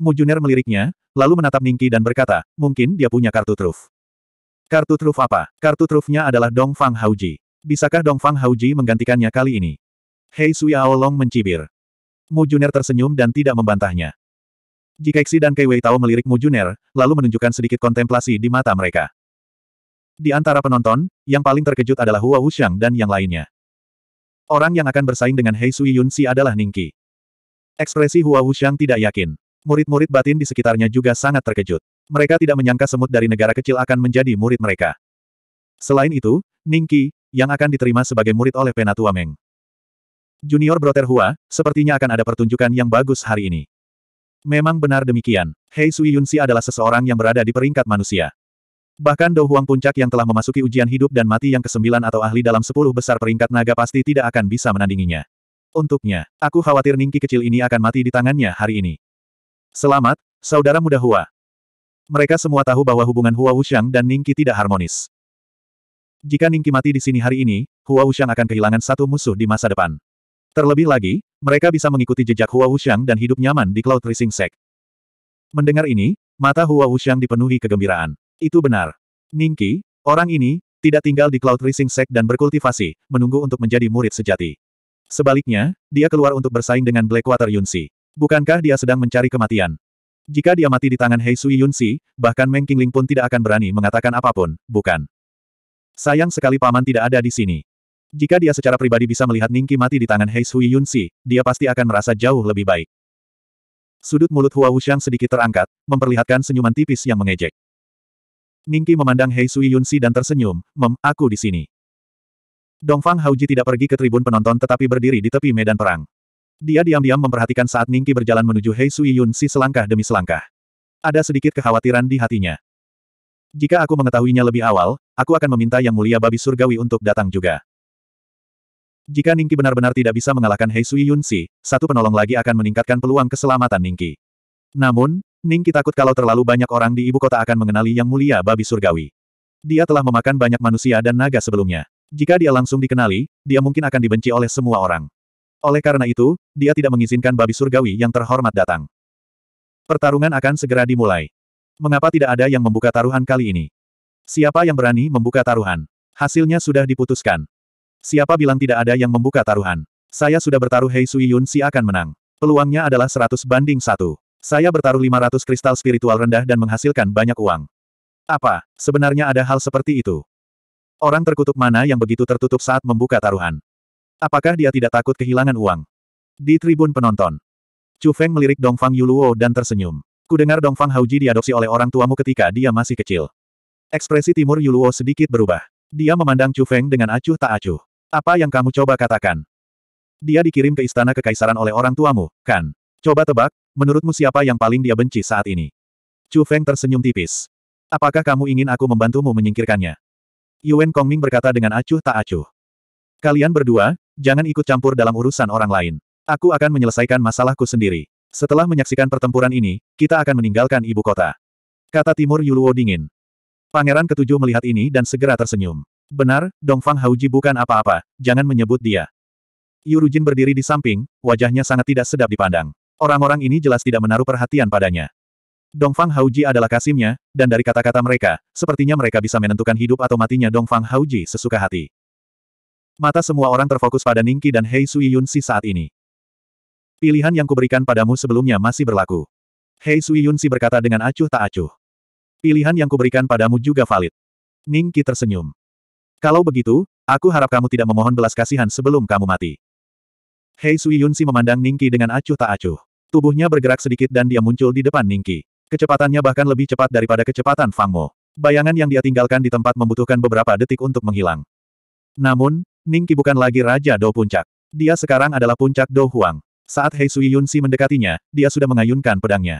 Mu Mujuner meliriknya, lalu menatap Ningki dan berkata, mungkin dia punya kartu truf. Kartu truf apa? Kartu trufnya adalah Dong Fang Hauji. Bisakah Dong Fang Hauji menggantikannya kali ini? Hei Sui Long mencibir. Mu Mujuner tersenyum dan tidak membantahnya. Jika Xi dan Kei Wei Tao melirik Mu Mujuner, lalu menunjukkan sedikit kontemplasi di mata mereka. Di antara penonton, yang paling terkejut adalah Hua Wuxiang dan yang lainnya. Orang yang akan bersaing dengan Hei Sui Yunxi adalah Ningqi. Ekspresi Hua Wuxiang tidak yakin. Murid-murid batin di sekitarnya juga sangat terkejut. Mereka tidak menyangka semut dari negara kecil akan menjadi murid mereka. Selain itu, Ningqi, yang akan diterima sebagai murid oleh Penatua Meng. Junior Broter Hua, sepertinya akan ada pertunjukan yang bagus hari ini. Memang benar demikian, Hei Sui Yunsi adalah seseorang yang berada di peringkat manusia. Bahkan Dou Huang puncak yang telah memasuki ujian hidup dan mati yang kesembilan atau ahli dalam sepuluh besar peringkat naga pasti tidak akan bisa menandinginya. Untuknya, aku khawatir Ningki kecil ini akan mati di tangannya hari ini. Selamat, saudara muda Hua. Mereka semua tahu bahwa hubungan Hua Wuxiang dan Ningki tidak harmonis. Jika Ningki mati di sini hari ini, Hua Wuxiang akan kehilangan satu musuh di masa depan. Terlebih lagi, mereka bisa mengikuti jejak Hua Wuxiang dan hidup nyaman di Cloud Rising Sect. Mendengar ini, mata Hua Wuxiang dipenuhi kegembiraan. Itu benar. Ningki, orang ini, tidak tinggal di Cloud Rising Sect dan berkultivasi, menunggu untuk menjadi murid sejati. Sebaliknya, dia keluar untuk bersaing dengan Blackwater Yunsi. Bukankah dia sedang mencari kematian? Jika dia mati di tangan Hei Sui Yunsi, bahkan Meng Qingling pun tidak akan berani mengatakan apapun, bukan? Sayang sekali paman tidak ada di sini. Jika dia secara pribadi bisa melihat Ningki mati di tangan Hei Sui Yunsi, dia pasti akan merasa jauh lebih baik. Sudut mulut Hua Wuxiang sedikit terangkat, memperlihatkan senyuman tipis yang mengejek. Ningki memandang Hei Sui Yunsi dan tersenyum, mem, aku di sini. Dongfang Hauji tidak pergi ke tribun penonton tetapi berdiri di tepi medan perang. Dia diam-diam memperhatikan saat Ningki berjalan menuju Hei Sui Yunsi selangkah demi selangkah. Ada sedikit kekhawatiran di hatinya. Jika aku mengetahuinya lebih awal, aku akan meminta Yang Mulia Babi Surgawi untuk datang juga. Jika Ningki benar-benar tidak bisa mengalahkan Hei Sui Yunsi, satu penolong lagi akan meningkatkan peluang keselamatan Ningki. Namun, Ning Kita takut kalau terlalu banyak orang di ibu kota akan mengenali Yang Mulia Babi Surgawi. Dia telah memakan banyak manusia dan naga sebelumnya. Jika dia langsung dikenali, dia mungkin akan dibenci oleh semua orang. Oleh karena itu, dia tidak mengizinkan babi surgawi yang terhormat datang. Pertarungan akan segera dimulai. Mengapa tidak ada yang membuka taruhan kali ini? Siapa yang berani membuka taruhan? Hasilnya sudah diputuskan. Siapa bilang tidak ada yang membuka taruhan? Saya sudah bertaruh Hei Sui Yun Si akan menang. Peluangnya adalah 100 banding 1. Saya bertaruh 500 kristal spiritual rendah dan menghasilkan banyak uang. Apa, sebenarnya ada hal seperti itu? Orang terkutuk mana yang begitu tertutup saat membuka taruhan? Apakah dia tidak takut kehilangan uang? Di tribun penonton, Chu Feng melirik Dongfang Yuluo dan tersenyum. Ku Kudengar Dongfang Hauji diadopsi oleh orang tuamu ketika dia masih kecil. Ekspresi timur Yuluo sedikit berubah. Dia memandang Chu Feng dengan acuh tak acuh. Apa yang kamu coba katakan? Dia dikirim ke istana kekaisaran oleh orang tuamu, kan? Coba tebak, menurutmu siapa yang paling dia benci saat ini? Chu Feng tersenyum tipis. Apakah kamu ingin aku membantumu menyingkirkannya? Yuan Kongming berkata dengan acuh tak acuh. Kalian berdua, jangan ikut campur dalam urusan orang lain. Aku akan menyelesaikan masalahku sendiri. Setelah menyaksikan pertempuran ini, kita akan meninggalkan ibu kota. Kata Timur Yuluo dingin. Pangeran ketujuh melihat ini dan segera tersenyum. Benar, Dongfang Hauji bukan apa-apa, jangan menyebut dia. Yurujin berdiri di samping, wajahnya sangat tidak sedap dipandang. Orang-orang ini jelas tidak menaruh perhatian padanya. Dongfang Hauji adalah kasimnya, dan dari kata-kata mereka, sepertinya mereka bisa menentukan hidup atau matinya Dongfang Hauji sesuka hati. Mata semua orang terfokus pada Ningki dan Hei Sui Yunsi saat ini. Pilihan yang kuberikan padamu sebelumnya masih berlaku. Hei Sui Yunsi berkata dengan acuh tak acuh. Pilihan yang kuberikan padamu juga valid. Ningki tersenyum. Kalau begitu, aku harap kamu tidak memohon belas kasihan sebelum kamu mati. Hei Sui Yunsi memandang Ningki dengan acuh tak acuh. Tubuhnya bergerak sedikit dan dia muncul di depan Ningki. Kecepatannya bahkan lebih cepat daripada kecepatan Fang Mo. Bayangan yang dia tinggalkan di tempat membutuhkan beberapa detik untuk menghilang. Namun, Ningki bukan lagi Raja Dou Puncak. Dia sekarang adalah Puncak Dou Huang. Saat Hei Sui Yunsi mendekatinya, dia sudah mengayunkan pedangnya.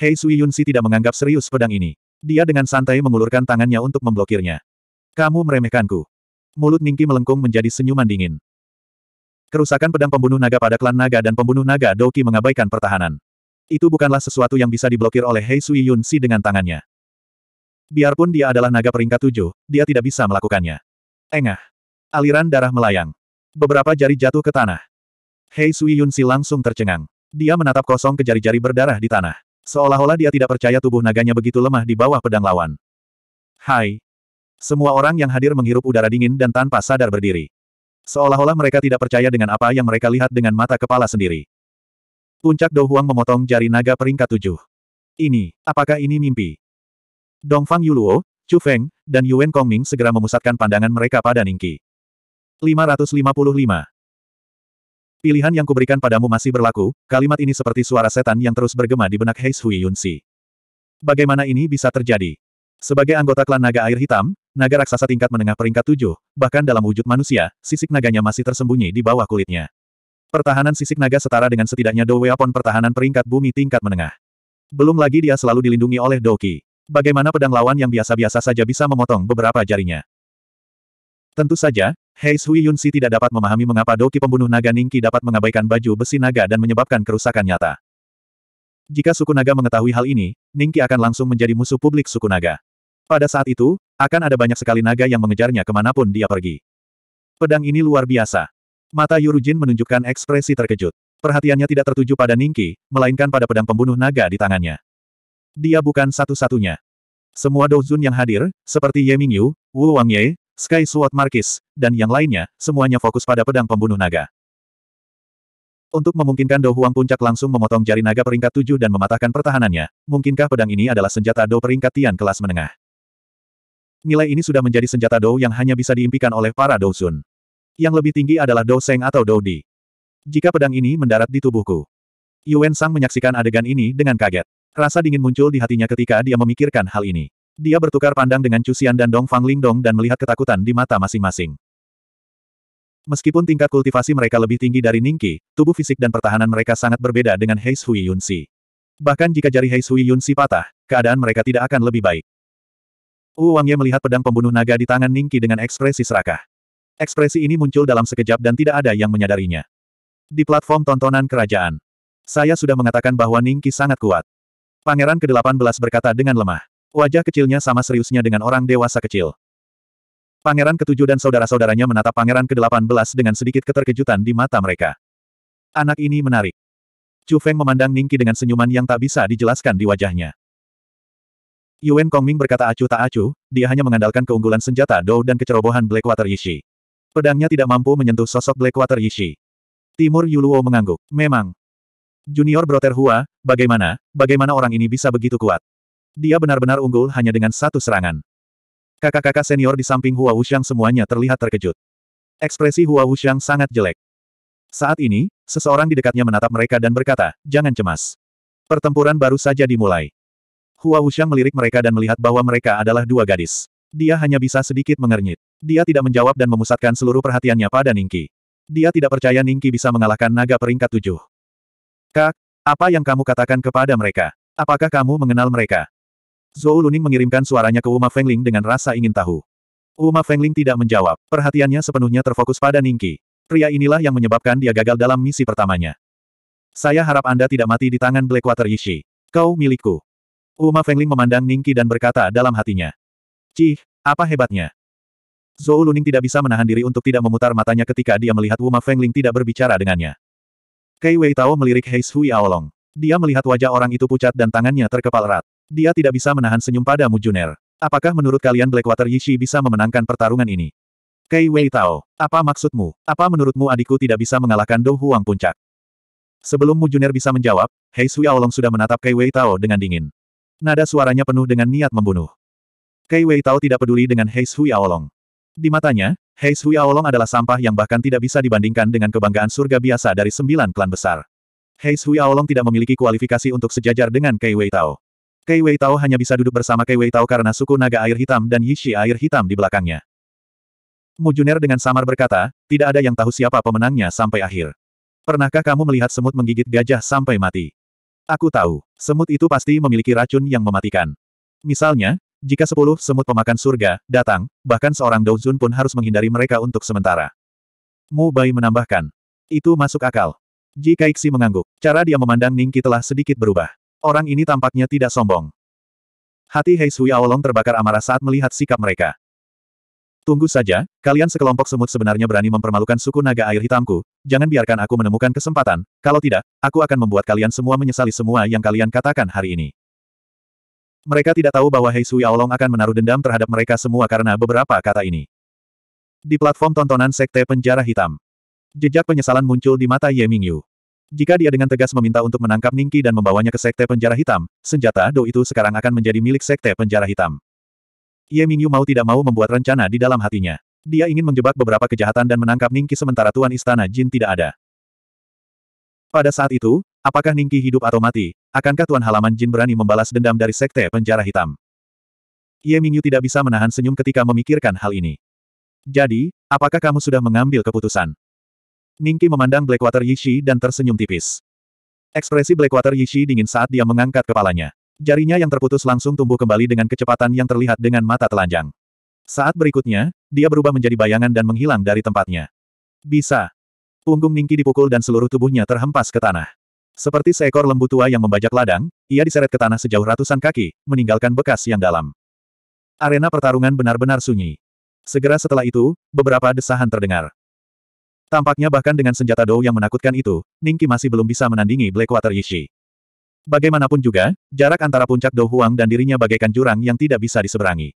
Hei Sui Yunsi tidak menganggap serius pedang ini. Dia dengan santai mengulurkan tangannya untuk memblokirnya. Kamu meremehkanku. Mulut Ningki melengkung menjadi senyuman dingin. Kerusakan pedang pembunuh naga pada klan naga dan pembunuh naga Doki mengabaikan pertahanan. Itu bukanlah sesuatu yang bisa diblokir oleh Hei Sui Yun Si dengan tangannya. Biarpun dia adalah naga peringkat tujuh, dia tidak bisa melakukannya. Engah. Aliran darah melayang. Beberapa jari jatuh ke tanah. Hei Sui Yun Si langsung tercengang. Dia menatap kosong ke jari-jari berdarah di tanah. Seolah-olah dia tidak percaya tubuh naganya begitu lemah di bawah pedang lawan. Hai. Semua orang yang hadir menghirup udara dingin dan tanpa sadar berdiri. Seolah-olah mereka tidak percaya dengan apa yang mereka lihat dengan mata kepala sendiri. Puncak Dou memotong jari naga peringkat tujuh. Ini, apakah ini mimpi? Dongfang Yuluo, Chu Feng, dan Yuan Kongming segera memusatkan pandangan mereka pada Ningqi. 555. Pilihan yang kuberikan padamu masih berlaku, kalimat ini seperti suara setan yang terus bergema di benak Heishui Hui Yunsi. Bagaimana ini bisa terjadi? Sebagai anggota klan naga air hitam, Naga raksasa tingkat menengah peringkat tujuh, bahkan dalam wujud manusia, sisik naganya masih tersembunyi di bawah kulitnya. Pertahanan sisik naga setara dengan setidaknya Do Weapon pertahanan peringkat bumi tingkat menengah. Belum lagi dia selalu dilindungi oleh Doki. Bagaimana pedang lawan yang biasa-biasa saja bisa memotong beberapa jarinya. Tentu saja, Hei Sui Yunsi tidak dapat memahami mengapa Doki pembunuh naga Ningki dapat mengabaikan baju besi naga dan menyebabkan kerusakan nyata. Jika suku naga mengetahui hal ini, Ningki akan langsung menjadi musuh publik suku naga. Pada saat itu, akan ada banyak sekali naga yang mengejarnya kemanapun dia pergi. Pedang ini luar biasa. Mata Yurujin menunjukkan ekspresi terkejut. Perhatiannya tidak tertuju pada Ningki, melainkan pada pedang pembunuh naga di tangannya. Dia bukan satu-satunya. Semua Douzun yang hadir, seperti Ye Mingyu, Wu Wangye, Sky Sword Marquis, dan yang lainnya, semuanya fokus pada pedang pembunuh naga. Untuk memungkinkan Do Huang Puncak langsung memotong jari naga peringkat tujuh dan mematahkan pertahanannya, mungkinkah pedang ini adalah senjata Do peringkat Tian kelas menengah? Nilai ini sudah menjadi senjata Dou yang hanya bisa diimpikan oleh para Sun. Yang lebih tinggi adalah Dou Seng atau Dou Di. Jika pedang ini mendarat di tubuhku. Yuan Sang menyaksikan adegan ini dengan kaget. Rasa dingin muncul di hatinya ketika dia memikirkan hal ini. Dia bertukar pandang dengan Cusian dan Dong Fang Ling Dong dan melihat ketakutan di mata masing-masing. Meskipun tingkat kultivasi mereka lebih tinggi dari Ningki, tubuh fisik dan pertahanan mereka sangat berbeda dengan Hei Sui Yunsi. Bahkan jika jari Hei Sui Yunsi patah, keadaan mereka tidak akan lebih baik. Wu Wangye melihat pedang pembunuh naga di tangan Ningki dengan ekspresi serakah. Ekspresi ini muncul dalam sekejap dan tidak ada yang menyadarinya. Di platform tontonan kerajaan. Saya sudah mengatakan bahwa Ningki sangat kuat. Pangeran ke-18 berkata dengan lemah. Wajah kecilnya sama seriusnya dengan orang dewasa kecil. Pangeran ketujuh dan saudara-saudaranya menatap pangeran ke-18 dengan sedikit keterkejutan di mata mereka. Anak ini menarik. Chu Feng memandang Ningki dengan senyuman yang tak bisa dijelaskan di wajahnya. Yuan Kongming berkata acuh tak acuh, dia hanya mengandalkan keunggulan senjata Dou dan kecerobohan Blackwater Yishi. Pedangnya tidak mampu menyentuh sosok Blackwater Yishi. Timur Yuluo mengangguk. Memang. Junior Brother Hua, bagaimana, bagaimana orang ini bisa begitu kuat? Dia benar-benar unggul hanya dengan satu serangan. Kakak-kakak senior di samping Hua Wuxiang semuanya terlihat terkejut. Ekspresi Hua Wuxiang sangat jelek. Saat ini, seseorang di dekatnya menatap mereka dan berkata, jangan cemas. Pertempuran baru saja dimulai. Hua Wuxiang melirik mereka dan melihat bahwa mereka adalah dua gadis. Dia hanya bisa sedikit mengernyit. Dia tidak menjawab dan memusatkan seluruh perhatiannya pada Ningki. Dia tidak percaya Ningki bisa mengalahkan naga peringkat tujuh. Kak, apa yang kamu katakan kepada mereka? Apakah kamu mengenal mereka? Zhou Luning mengirimkan suaranya ke Uma Fengling dengan rasa ingin tahu. Uma Fengling tidak menjawab, perhatiannya sepenuhnya terfokus pada Ningki. Pria inilah yang menyebabkan dia gagal dalam misi pertamanya. Saya harap Anda tidak mati di tangan Blackwater Yishi. Kau milikku. Uma Fengling memandang Ningki dan berkata dalam hatinya. Cih, apa hebatnya? Zhou Luning tidak bisa menahan diri untuk tidak memutar matanya ketika dia melihat Wuma Fengling tidak berbicara dengannya. Kei Wei Tao melirik Hei Shui Aolong. Dia melihat wajah orang itu pucat dan tangannya terkepal erat. Dia tidak bisa menahan senyum pada Mu Mujuner. Apakah menurut kalian Blackwater Yishi bisa memenangkan pertarungan ini? Kei Wei Tao, apa maksudmu? Apa menurutmu adikku tidak bisa mengalahkan Do Huang Puncak? Sebelum Mu Mujuner bisa menjawab, Hei Shui Aolong sudah menatap Kei Wei Tao dengan dingin. Nada suaranya penuh dengan niat membunuh. Kei Wei Tao tidak peduli dengan Hei Shui Aolong. Di matanya, Hei Shui Aolong adalah sampah yang bahkan tidak bisa dibandingkan dengan kebanggaan surga biasa dari sembilan klan besar. Hei Shui Aolong tidak memiliki kualifikasi untuk sejajar dengan Kei Wei Tao. Kei Wei Tao hanya bisa duduk bersama Kei Wei Tao karena suku naga air hitam dan Yishi air hitam di belakangnya. Mujuner dengan samar berkata, tidak ada yang tahu siapa pemenangnya sampai akhir. Pernahkah kamu melihat semut menggigit gajah sampai mati? Aku tahu, semut itu pasti memiliki racun yang mematikan. Misalnya, jika sepuluh semut pemakan surga datang, bahkan seorang Douzun pun harus menghindari mereka untuk sementara. Mu Bai menambahkan. Itu masuk akal. Jika Kaixi mengangguk. Cara dia memandang Ningki telah sedikit berubah. Orang ini tampaknya tidak sombong. Hati Hei Sui Aolong terbakar amarah saat melihat sikap mereka. Tunggu saja, kalian sekelompok semut sebenarnya berani mempermalukan suku naga air hitamku. Jangan biarkan aku menemukan kesempatan, kalau tidak, aku akan membuat kalian semua menyesali semua yang kalian katakan hari ini. Mereka tidak tahu bahwa Hei Sui Aolong akan menaruh dendam terhadap mereka semua karena beberapa kata ini. Di platform tontonan Sekte Penjara Hitam. Jejak penyesalan muncul di mata Ye Mingyu. Jika dia dengan tegas meminta untuk menangkap Ningki dan membawanya ke Sekte Penjara Hitam, senjata Do itu sekarang akan menjadi milik Sekte Penjara Hitam. Ye Mingyu mau tidak mau membuat rencana di dalam hatinya. Dia ingin menjebak beberapa kejahatan dan menangkap Ningki sementara Tuan Istana Jin tidak ada. Pada saat itu, apakah Ningki hidup atau mati, akankah Tuan Halaman Jin berani membalas dendam dari Sekte Penjara Hitam? Ye Mingyu tidak bisa menahan senyum ketika memikirkan hal ini. Jadi, apakah kamu sudah mengambil keputusan? Ningki memandang Blackwater Yishi dan tersenyum tipis. Ekspresi Blackwater Yishi dingin saat dia mengangkat kepalanya. Jarinya yang terputus langsung tumbuh kembali dengan kecepatan yang terlihat dengan mata telanjang. Saat berikutnya, dia berubah menjadi bayangan dan menghilang dari tempatnya. Bisa. Punggung Ningki dipukul dan seluruh tubuhnya terhempas ke tanah. Seperti seekor lembu tua yang membajak ladang, ia diseret ke tanah sejauh ratusan kaki, meninggalkan bekas yang dalam. Arena pertarungan benar-benar sunyi. Segera setelah itu, beberapa desahan terdengar. Tampaknya bahkan dengan senjata Dou yang menakutkan itu, Ningki masih belum bisa menandingi Blackwater Yishi. Bagaimanapun juga, jarak antara puncak Dou Huang dan dirinya bagaikan jurang yang tidak bisa diseberangi.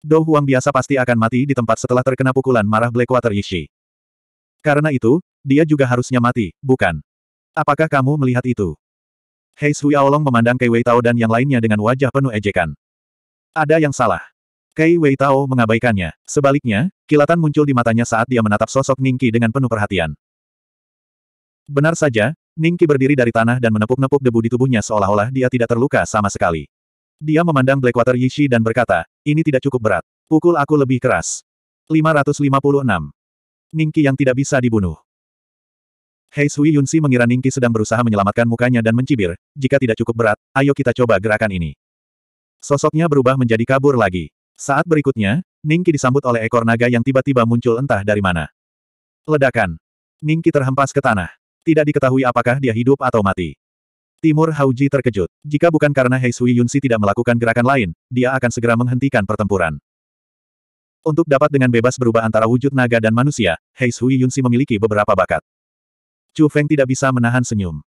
Dou Huang biasa pasti akan mati di tempat setelah terkena pukulan marah Blackwater Yishi. Karena itu, dia juga harusnya mati, bukan? Apakah kamu melihat itu? Hei Sui Aolong memandang Kei Wei Tao dan yang lainnya dengan wajah penuh ejekan. Ada yang salah. Kei Wei Tao mengabaikannya. Sebaliknya, kilatan muncul di matanya saat dia menatap sosok Ningki dengan penuh perhatian. Benar saja, Ningki berdiri dari tanah dan menepuk-nepuk debu di tubuhnya seolah-olah dia tidak terluka sama sekali. Dia memandang Blackwater Yishi dan berkata, ini tidak cukup berat. Pukul aku lebih keras. 556. Ningki yang tidak bisa dibunuh. Hei Sui Yunsi mengira Ningki sedang berusaha menyelamatkan mukanya dan mencibir, jika tidak cukup berat, ayo kita coba gerakan ini. Sosoknya berubah menjadi kabur lagi. Saat berikutnya, Ningki disambut oleh ekor naga yang tiba-tiba muncul entah dari mana. Ledakan. Ningki terhempas ke tanah. Tidak diketahui apakah dia hidup atau mati. Timur Hauji terkejut. Jika bukan karena Hei Sui Yunsi tidak melakukan gerakan lain, dia akan segera menghentikan pertempuran. Untuk dapat dengan bebas berubah antara wujud naga dan manusia, Hei Sui Yunsi memiliki beberapa bakat. Chu Feng tidak bisa menahan senyum.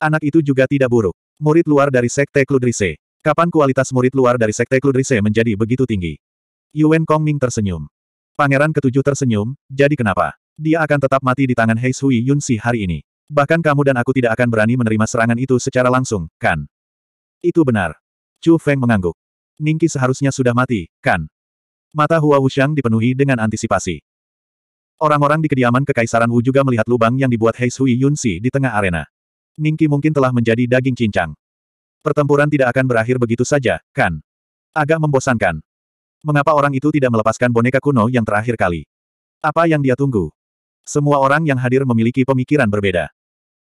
Anak itu juga tidak buruk. Murid luar dari Sekte Kludrise. Kapan kualitas murid luar dari Sekte Kludrise menjadi begitu tinggi? Yuan Kongming tersenyum. Pangeran ketujuh tersenyum, jadi kenapa? Dia akan tetap mati di tangan Hei Sui Yunsi hari ini. Bahkan kamu dan aku tidak akan berani menerima serangan itu secara langsung, kan? Itu benar. Chu Feng mengangguk. Ningki seharusnya sudah mati, kan? Mata Hua Wuxiang dipenuhi dengan antisipasi. Orang-orang di kediaman Kekaisaran Wu juga melihat lubang yang dibuat Hei Sui Yunsi di tengah arena. Ningki mungkin telah menjadi daging cincang. Pertempuran tidak akan berakhir begitu saja, kan? Agak membosankan. Mengapa orang itu tidak melepaskan boneka kuno yang terakhir kali? Apa yang dia tunggu? Semua orang yang hadir memiliki pemikiran berbeda.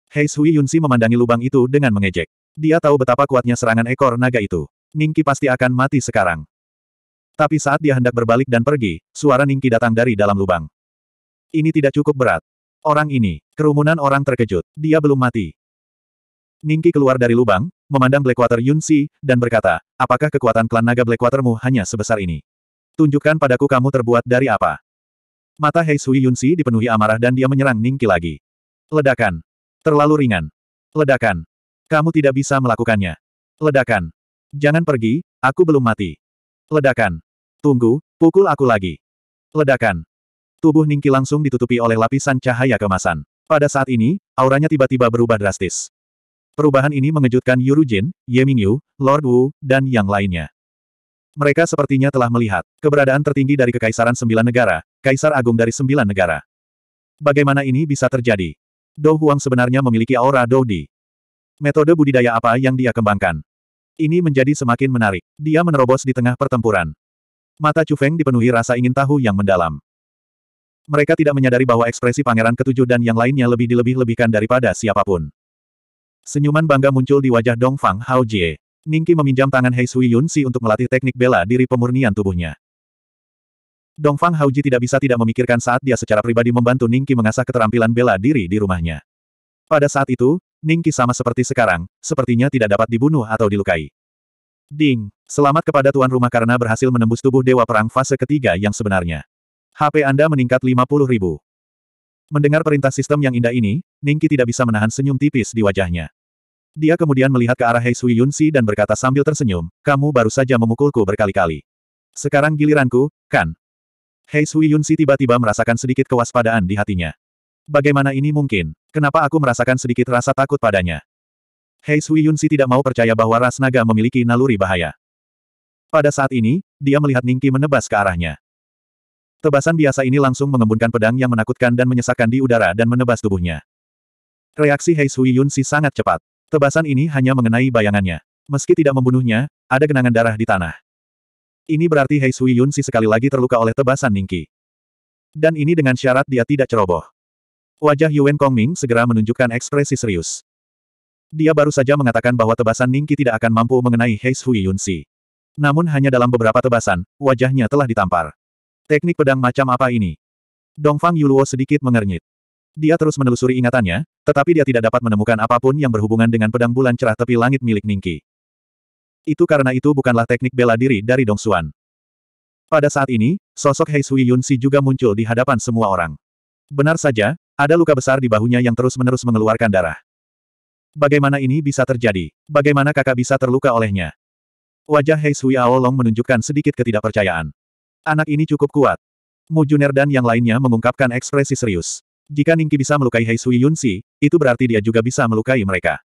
Hei Sui Yunsi memandangi lubang itu dengan mengejek. Dia tahu betapa kuatnya serangan ekor naga itu. Ningki pasti akan mati sekarang. Tapi saat dia hendak berbalik dan pergi, suara Ningki datang dari dalam lubang. Ini tidak cukup berat. Orang ini, kerumunan orang terkejut. Dia belum mati. Ningki keluar dari lubang, memandang Blackwater Yunsi, dan berkata, apakah kekuatan klan naga Blackwatermu hanya sebesar ini? Tunjukkan padaku kamu terbuat dari apa. Mata Hei Sui Yunsi dipenuhi amarah dan dia menyerang Ningki lagi. Ledakan. Terlalu ringan. Ledakan. Kamu tidak bisa melakukannya. Ledakan. Jangan pergi, aku belum mati. Ledakan. Tunggu, pukul aku lagi. Ledakan. Tubuh Ningki langsung ditutupi oleh lapisan cahaya kemasan. Pada saat ini, auranya tiba-tiba berubah drastis. Perubahan ini mengejutkan Yuru Jin, Ye Mingyu, Lord Wu, dan yang lainnya. Mereka sepertinya telah melihat keberadaan tertinggi dari Kekaisaran Sembilan Negara, Kaisar Agung dari Sembilan Negara. Bagaimana ini bisa terjadi? Dou Huang sebenarnya memiliki aura Dou Di. Metode budidaya apa yang dia kembangkan? Ini menjadi semakin menarik. Dia menerobos di tengah pertempuran. Mata Chu Feng dipenuhi rasa ingin tahu yang mendalam. Mereka tidak menyadari bahwa ekspresi pangeran ketujuh dan yang lainnya lebih dilebih-lebihkan daripada siapapun. Senyuman bangga muncul di wajah Dong Fang Hao Jie. Ningki meminjam tangan Hei Sui Yun Si untuk melatih teknik bela diri pemurnian tubuhnya. Dongfang Haoji tidak bisa tidak memikirkan saat dia secara pribadi membantu Ningki mengasah keterampilan bela diri di rumahnya. Pada saat itu, Ningki sama seperti sekarang, sepertinya tidak dapat dibunuh atau dilukai. Ding, selamat kepada tuan rumah karena berhasil menembus tubuh Dewa Perang fase ketiga yang sebenarnya. HP Anda meningkat 50 ribu. Mendengar perintah sistem yang indah ini, Ningki tidak bisa menahan senyum tipis di wajahnya. Dia kemudian melihat ke arah Hei Sui Yunsi dan berkata sambil tersenyum, kamu baru saja memukulku berkali-kali. Sekarang giliranku, kan? Hei Sui Yunsi tiba-tiba merasakan sedikit kewaspadaan di hatinya. Bagaimana ini mungkin? Kenapa aku merasakan sedikit rasa takut padanya? Hei Sui Yunsi tidak mau percaya bahwa ras naga memiliki naluri bahaya. Pada saat ini, dia melihat Ningki menebas ke arahnya. Tebasan biasa ini langsung mengembunkan pedang yang menakutkan dan menyesakkan di udara dan menebas tubuhnya. Reaksi Hei Sui Yunsi sangat cepat. Tebasan ini hanya mengenai bayangannya. Meski tidak membunuhnya, ada genangan darah di tanah. Ini berarti Hei Sui Si sekali lagi terluka oleh tebasan Ningki. Dan ini dengan syarat dia tidak ceroboh. Wajah Yuan Kongming segera menunjukkan ekspresi serius. Dia baru saja mengatakan bahwa tebasan Ningki tidak akan mampu mengenai Hei Sui Si. Namun hanya dalam beberapa tebasan, wajahnya telah ditampar. Teknik pedang macam apa ini? Dongfang Yuluo sedikit mengernyit. Dia terus menelusuri ingatannya, tetapi dia tidak dapat menemukan apapun yang berhubungan dengan pedang bulan cerah tepi langit milik Ningki. Itu karena itu bukanlah teknik bela diri dari Dong Xuan. Pada saat ini, sosok Hei Sui Yun Si juga muncul di hadapan semua orang. Benar saja, ada luka besar di bahunya yang terus-menerus mengeluarkan darah. Bagaimana ini bisa terjadi? Bagaimana kakak bisa terluka olehnya? Wajah Hei Sui Long menunjukkan sedikit ketidakpercayaan. Anak ini cukup kuat. Mu Juner dan yang lainnya mengungkapkan ekspresi serius. Jika Ningki bisa melukai Hei Sui Yun Si, itu berarti dia juga bisa melukai mereka.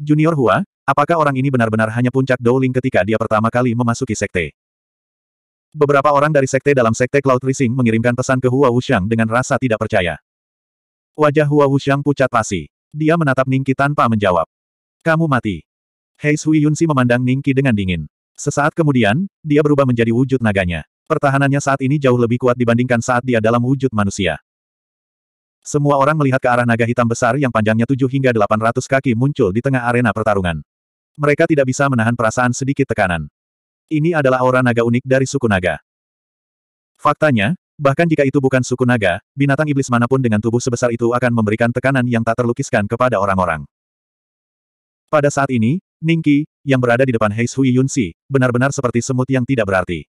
Junior Hua, Apakah orang ini benar-benar hanya puncak Dowling ketika dia pertama kali memasuki sekte? Beberapa orang dari sekte dalam sekte Cloud Rising mengirimkan pesan ke Hua Wuxiang dengan rasa tidak percaya. Wajah Hua Wuxiang pucat pasi. Dia menatap Ningki tanpa menjawab. Kamu mati. Hei Sui Yunsi memandang Ningki dengan dingin. Sesaat kemudian, dia berubah menjadi wujud naganya. Pertahanannya saat ini jauh lebih kuat dibandingkan saat dia dalam wujud manusia. Semua orang melihat ke arah naga hitam besar yang panjangnya 7 hingga 800 kaki muncul di tengah arena pertarungan. Mereka tidak bisa menahan perasaan sedikit tekanan. Ini adalah aura naga unik dari suku naga. Faktanya, bahkan jika itu bukan suku naga, binatang iblis manapun dengan tubuh sebesar itu akan memberikan tekanan yang tak terlukiskan kepada orang-orang. Pada saat ini, Ningki, yang berada di depan Heis Hui Yunsi, benar-benar seperti semut yang tidak berarti.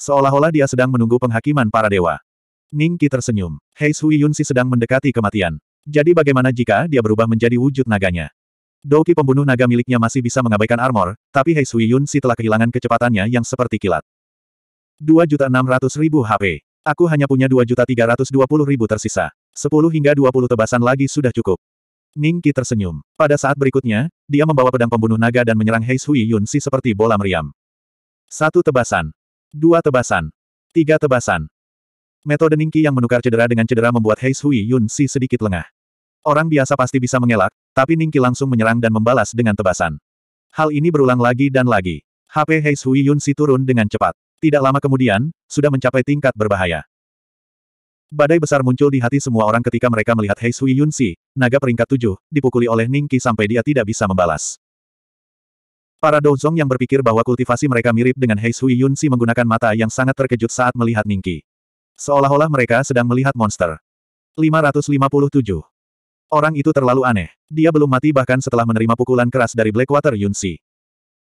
Seolah-olah dia sedang menunggu penghakiman para dewa. Ningki tersenyum. Heis Hui Yunsi sedang mendekati kematian. Jadi bagaimana jika dia berubah menjadi wujud naganya? Doki pembunuh naga miliknya masih bisa mengabaikan armor, tapi Hei Sui Yun Si telah kehilangan kecepatannya yang seperti kilat. 2.600.000 HP. Aku hanya punya 2.320.000 tersisa. 10 hingga 20 tebasan lagi sudah cukup. Ningki tersenyum. Pada saat berikutnya, dia membawa pedang pembunuh naga dan menyerang Hei Sui Yun Si seperti bola meriam. Satu tebasan. Dua tebasan. Tiga tebasan. Metode Ningki yang menukar cedera dengan cedera membuat Hei Sui Yun Si sedikit lengah. Orang biasa pasti bisa mengelak, tapi Ningki langsung menyerang dan membalas dengan tebasan. Hal ini berulang lagi dan lagi. HP Hei Hui Yun Si turun dengan cepat. Tidak lama kemudian, sudah mencapai tingkat berbahaya. Badai besar muncul di hati semua orang ketika mereka melihat Hei Hui Yun Si, naga peringkat tujuh, dipukuli oleh Ningki sampai dia tidak bisa membalas. Para Dozong yang berpikir bahwa kultivasi mereka mirip dengan Hei Hui Yun Si menggunakan mata yang sangat terkejut saat melihat Ningki. Seolah-olah mereka sedang melihat monster. 557. Orang itu terlalu aneh. Dia belum mati bahkan setelah menerima pukulan keras dari Blackwater Yunsi.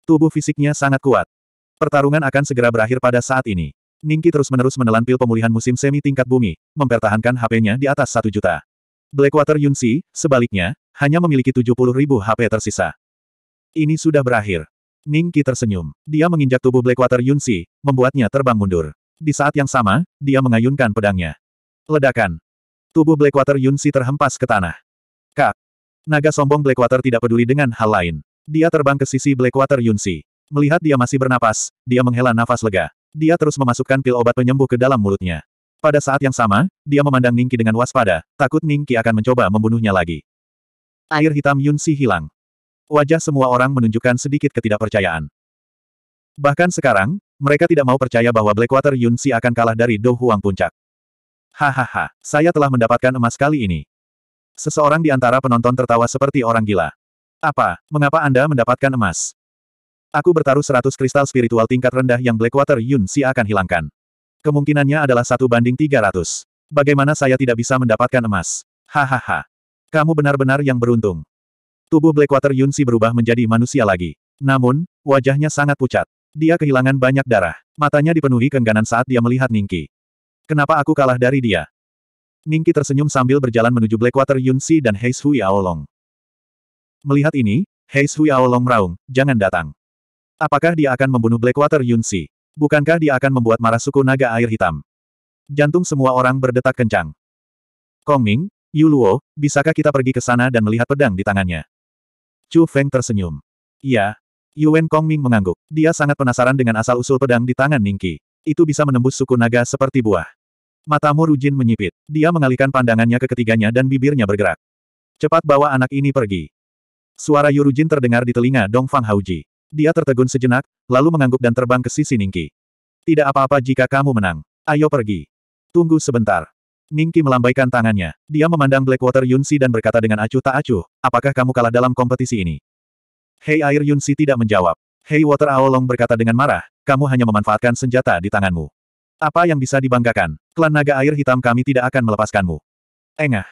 Tubuh fisiknya sangat kuat. Pertarungan akan segera berakhir pada saat ini. Ningki terus-menerus menelan pil pemulihan musim semi tingkat bumi, mempertahankan HP-nya di atas satu juta. Blackwater Yunsi, sebaliknya, hanya memiliki 70 ribu HP tersisa. Ini sudah berakhir. Ningki tersenyum. Dia menginjak tubuh Blackwater Yunsi, membuatnya terbang mundur. Di saat yang sama, dia mengayunkan pedangnya. Ledakan. Tubuh Blackwater Yunsi terhempas ke tanah. Naga sombong Blackwater tidak peduli dengan hal lain. Dia terbang ke sisi Blackwater Yunsi. Melihat dia masih bernapas, dia menghela nafas lega. Dia terus memasukkan pil obat penyembuh ke dalam mulutnya. Pada saat yang sama, dia memandang Ningki dengan waspada, takut Ningki akan mencoba membunuhnya lagi. Air hitam Yunsi hilang. Wajah semua orang menunjukkan sedikit ketidakpercayaan. Bahkan sekarang, mereka tidak mau percaya bahwa Blackwater Yunsi akan kalah dari Do Puncak. Hahaha, saya telah mendapatkan emas kali ini. Seseorang di antara penonton tertawa seperti orang gila. Apa, mengapa Anda mendapatkan emas? Aku bertaruh seratus kristal spiritual tingkat rendah yang Blackwater Yun Si akan hilangkan. Kemungkinannya adalah satu banding tiga ratus. Bagaimana saya tidak bisa mendapatkan emas? Hahaha. Kamu benar-benar yang beruntung. Tubuh Blackwater Yun Si berubah menjadi manusia lagi. Namun, wajahnya sangat pucat. Dia kehilangan banyak darah. Matanya dipenuhi kengganan saat dia melihat Ningki. Kenapa aku kalah dari dia? Ningki tersenyum sambil berjalan menuju Blackwater Yunxi dan Heis Hui Aolong. Melihat ini, Heis Hui Aolong meraung, jangan datang. Apakah dia akan membunuh Blackwater Yunxi? Bukankah dia akan membuat marah suku naga air hitam? Jantung semua orang berdetak kencang. Kong Ming, Yu Luo, bisakah kita pergi ke sana dan melihat pedang di tangannya? Chu Feng tersenyum. Iya. Yuan Kong Ming mengangguk. Dia sangat penasaran dengan asal-usul pedang di tangan Ningki. Itu bisa menembus suku naga seperti buah. Mata Murujin menyipit. Dia mengalihkan pandangannya ke ketiganya dan bibirnya bergerak. Cepat bawa anak ini pergi. Suara Yurujin terdengar di telinga Dong Fang Hauji. Dia tertegun sejenak, lalu mengangguk dan terbang ke sisi Ningki. Tidak apa-apa jika kamu menang. Ayo pergi. Tunggu sebentar. Ningki melambaikan tangannya. Dia memandang Blackwater Yunsi dan berkata dengan acuh tak acuh, apakah kamu kalah dalam kompetisi ini? Hei Air Yunsi tidak menjawab. Hei Water Aolong berkata dengan marah, kamu hanya memanfaatkan senjata di tanganmu. Apa yang bisa dibanggakan? Klan naga air hitam kami tidak akan melepaskanmu. Engah.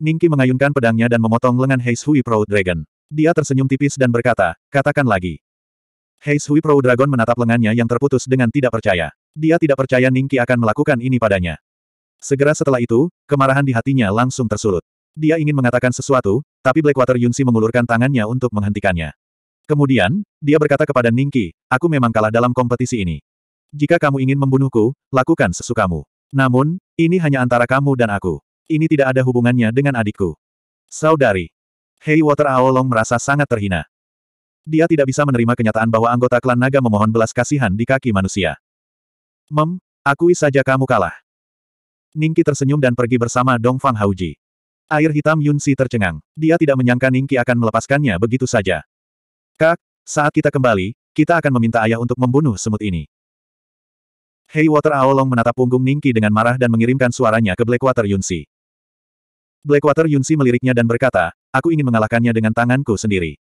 Ningki mengayunkan pedangnya dan memotong lengan Heis Hui Proud Dragon. Dia tersenyum tipis dan berkata, katakan lagi. Heis Hui Proud Dragon menatap lengannya yang terputus dengan tidak percaya. Dia tidak percaya Ningki akan melakukan ini padanya. Segera setelah itu, kemarahan di hatinya langsung tersulut. Dia ingin mengatakan sesuatu, tapi Blackwater Yunsi mengulurkan tangannya untuk menghentikannya. Kemudian, dia berkata kepada Ningki, aku memang kalah dalam kompetisi ini. Jika kamu ingin membunuhku, lakukan sesukamu. Namun, ini hanya antara kamu dan aku. Ini tidak ada hubungannya dengan adikku. Saudari. Hei Water Aolong merasa sangat terhina. Dia tidak bisa menerima kenyataan bahwa anggota klan naga memohon belas kasihan di kaki manusia. Mem, akui saja kamu kalah. Ningki tersenyum dan pergi bersama Dongfang Hauji. Air hitam Yunsi tercengang. Dia tidak menyangka Ningki akan melepaskannya begitu saja. Kak, saat kita kembali, kita akan meminta ayah untuk membunuh semut ini. Hei Water Aolong menatap punggung Ningki dengan marah dan mengirimkan suaranya ke Blackwater Yunsi. Blackwater Yunsi meliriknya dan berkata, aku ingin mengalahkannya dengan tanganku sendiri.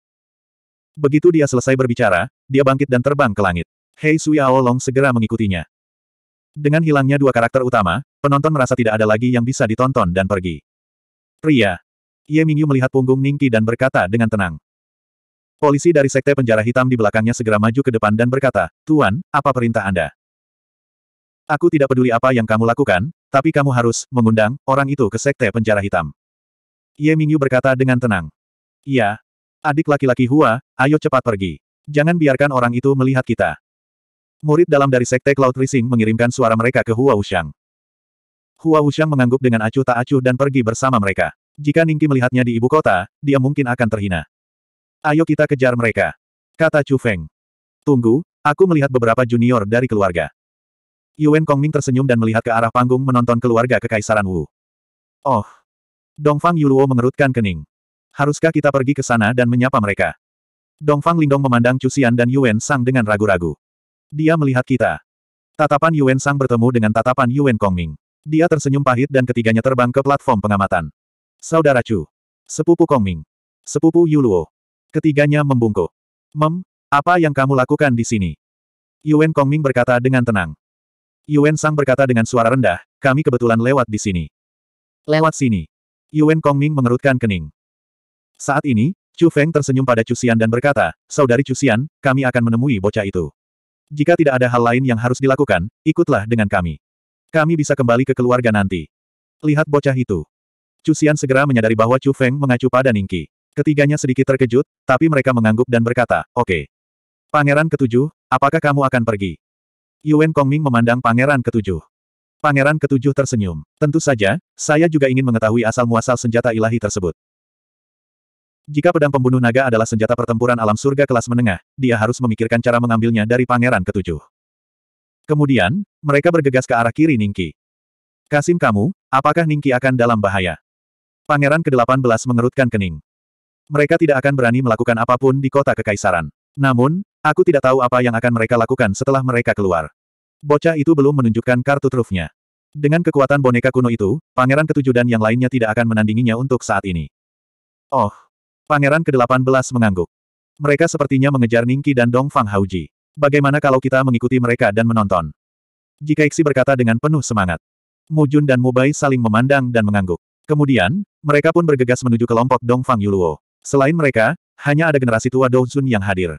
Begitu dia selesai berbicara, dia bangkit dan terbang ke langit. Hei Sui Aolong segera mengikutinya. Dengan hilangnya dua karakter utama, penonton merasa tidak ada lagi yang bisa ditonton dan pergi. Pria. Ye Mingyu melihat punggung Ningki dan berkata dengan tenang. Polisi dari Sekte Penjara Hitam di belakangnya segera maju ke depan dan berkata, Tuan, apa perintah Anda? Aku tidak peduli apa yang kamu lakukan, tapi kamu harus mengundang orang itu ke sekte penjara hitam. Ye Mingyu berkata dengan tenang. Iya. Adik laki-laki Hua, ayo cepat pergi. Jangan biarkan orang itu melihat kita. Murid dalam dari sekte Cloud Rising mengirimkan suara mereka ke Hua Wuxiang. Hua Wuxiang mengangguk dengan acuh tak acuh dan pergi bersama mereka. Jika Ningki melihatnya di ibu kota, dia mungkin akan terhina. Ayo kita kejar mereka. Kata Chu Feng. Tunggu, aku melihat beberapa junior dari keluarga. Yuan Kongming tersenyum dan melihat ke arah panggung menonton keluarga Kekaisaran Wu. Oh! Dongfang Yuluo mengerutkan kening. Haruskah kita pergi ke sana dan menyapa mereka? Dongfang Lingdong memandang Cusian dan Yuan Sang dengan ragu-ragu. Dia melihat kita. Tatapan Yuan Sang bertemu dengan tatapan Yuan Kongming. Dia tersenyum pahit dan ketiganya terbang ke platform pengamatan. Saudara Chu. Sepupu Kongming. Sepupu Yuluo. Ketiganya membungkuk. Mem, apa yang kamu lakukan di sini? Yuan Kongming berkata dengan tenang. Yuan Sang berkata dengan suara rendah, kami kebetulan lewat di sini. Lewat sini. Yuan Kongming mengerutkan kening. Saat ini, Chu Feng tersenyum pada Chu Xian dan berkata, Saudari Chu Xian, kami akan menemui bocah itu. Jika tidak ada hal lain yang harus dilakukan, ikutlah dengan kami. Kami bisa kembali ke keluarga nanti. Lihat bocah itu. Chu Xian segera menyadari bahwa Chu Feng mengacu pada Ningki. Ketiganya sedikit terkejut, tapi mereka mengangguk dan berkata, oke. Okay. Pangeran ketujuh, apakah kamu akan pergi? Yuan Kongming memandang pangeran ketujuh. Pangeran ketujuh tersenyum. Tentu saja, saya juga ingin mengetahui asal-muasal senjata ilahi tersebut. Jika pedang pembunuh naga adalah senjata pertempuran alam surga kelas menengah, dia harus memikirkan cara mengambilnya dari pangeran ketujuh. Kemudian, mereka bergegas ke arah kiri Ningki. Kasim kamu, apakah Ningki akan dalam bahaya? Pangeran ke-18 mengerutkan kening. Mereka tidak akan berani melakukan apapun di kota kekaisaran. Namun, Aku tidak tahu apa yang akan mereka lakukan setelah mereka keluar. Bocah itu belum menunjukkan kartu trufnya. Dengan kekuatan boneka kuno itu, pangeran ketujuh dan yang lainnya tidak akan menandinginya untuk saat ini. Oh! Pangeran ke-18 mengangguk. Mereka sepertinya mengejar Ningki dan Dong Fang Hauji. Bagaimana kalau kita mengikuti mereka dan menonton? Jika Iksi berkata dengan penuh semangat. Mujun dan Mubai saling memandang dan mengangguk. Kemudian, mereka pun bergegas menuju kelompok Dong Fang Yuluo. Selain mereka, hanya ada generasi tua Dou Jun yang hadir.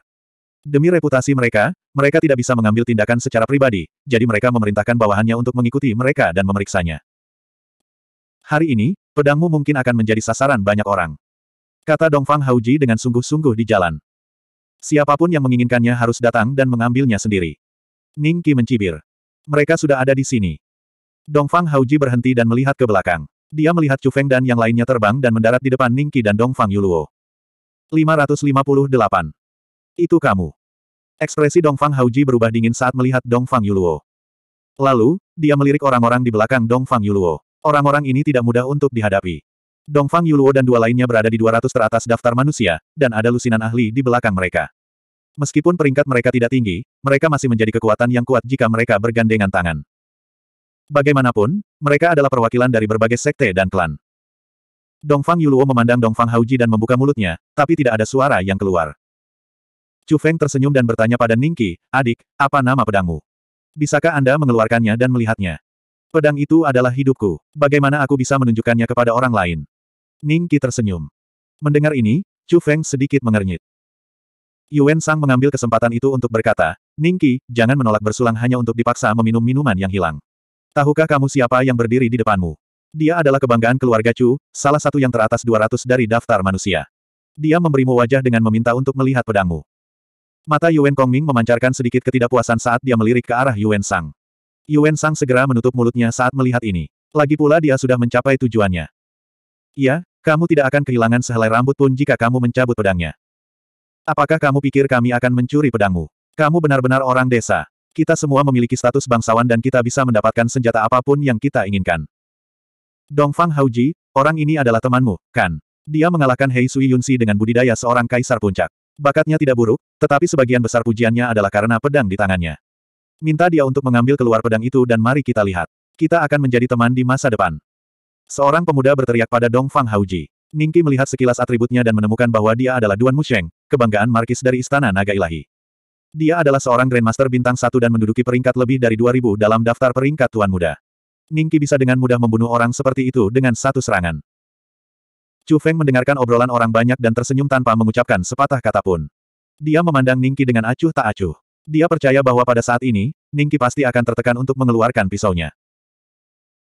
Demi reputasi mereka, mereka tidak bisa mengambil tindakan secara pribadi, jadi mereka memerintahkan bawahannya untuk mengikuti mereka dan memeriksanya. Hari ini, pedangmu mungkin akan menjadi sasaran banyak orang. Kata Dongfang Hauji dengan sungguh-sungguh di jalan. Siapapun yang menginginkannya harus datang dan mengambilnya sendiri. Ning Qi mencibir. Mereka sudah ada di sini. Dongfang Hauji berhenti dan melihat ke belakang. Dia melihat Chu Feng dan yang lainnya terbang dan mendarat di depan Ning Qi dan Dongfang Yuluo. 558 itu kamu. Ekspresi Dongfang Hauji berubah dingin saat melihat Dongfang Yuluo. Lalu, dia melirik orang-orang di belakang Dongfang Yuluo. Orang-orang ini tidak mudah untuk dihadapi. Dongfang Yuluo dan dua lainnya berada di 200 teratas daftar manusia, dan ada lusinan ahli di belakang mereka. Meskipun peringkat mereka tidak tinggi, mereka masih menjadi kekuatan yang kuat jika mereka bergandengan tangan. Bagaimanapun, mereka adalah perwakilan dari berbagai sekte dan klan. Dongfang Yuluo memandang Dongfang Hauji dan membuka mulutnya, tapi tidak ada suara yang keluar. Chu Feng tersenyum dan bertanya pada Ningki, adik, apa nama pedangmu? Bisakah Anda mengeluarkannya dan melihatnya? Pedang itu adalah hidupku. Bagaimana aku bisa menunjukkannya kepada orang lain? Ningki tersenyum. Mendengar ini, Chu Feng sedikit mengernyit. Yuan Sang mengambil kesempatan itu untuk berkata, Ningki, jangan menolak bersulang hanya untuk dipaksa meminum minuman yang hilang. Tahukah kamu siapa yang berdiri di depanmu? Dia adalah kebanggaan keluarga Chu, salah satu yang teratas 200 dari daftar manusia. Dia memberimu wajah dengan meminta untuk melihat pedangmu. Mata Yuan Kongming memancarkan sedikit ketidakpuasan saat dia melirik ke arah Yuan Sang. Yuan Sang segera menutup mulutnya saat melihat ini. Lagi pula dia sudah mencapai tujuannya. Iya, kamu tidak akan kehilangan sehelai rambut pun jika kamu mencabut pedangnya. Apakah kamu pikir kami akan mencuri pedangmu? Kamu benar-benar orang desa. Kita semua memiliki status bangsawan dan kita bisa mendapatkan senjata apapun yang kita inginkan. Dongfang Hauji, orang ini adalah temanmu, kan? Dia mengalahkan Hei Sui Yunsi dengan budidaya seorang kaisar puncak. Bakatnya tidak buruk, tetapi sebagian besar pujiannya adalah karena pedang di tangannya. Minta dia untuk mengambil keluar pedang itu dan mari kita lihat. Kita akan menjadi teman di masa depan. Seorang pemuda berteriak pada Dong Fang Hauji. Ningki melihat sekilas atributnya dan menemukan bahwa dia adalah Duan Musheng, kebanggaan markis dari Istana Naga Ilahi. Dia adalah seorang Grandmaster bintang satu dan menduduki peringkat lebih dari 2000 dalam daftar peringkat Tuan Muda. Ningki bisa dengan mudah membunuh orang seperti itu dengan satu serangan. Chu Feng mendengarkan obrolan orang banyak dan tersenyum tanpa mengucapkan sepatah kata pun. Dia memandang Ningki dengan acuh tak acuh. Dia percaya bahwa pada saat ini, Ningki pasti akan tertekan untuk mengeluarkan pisaunya.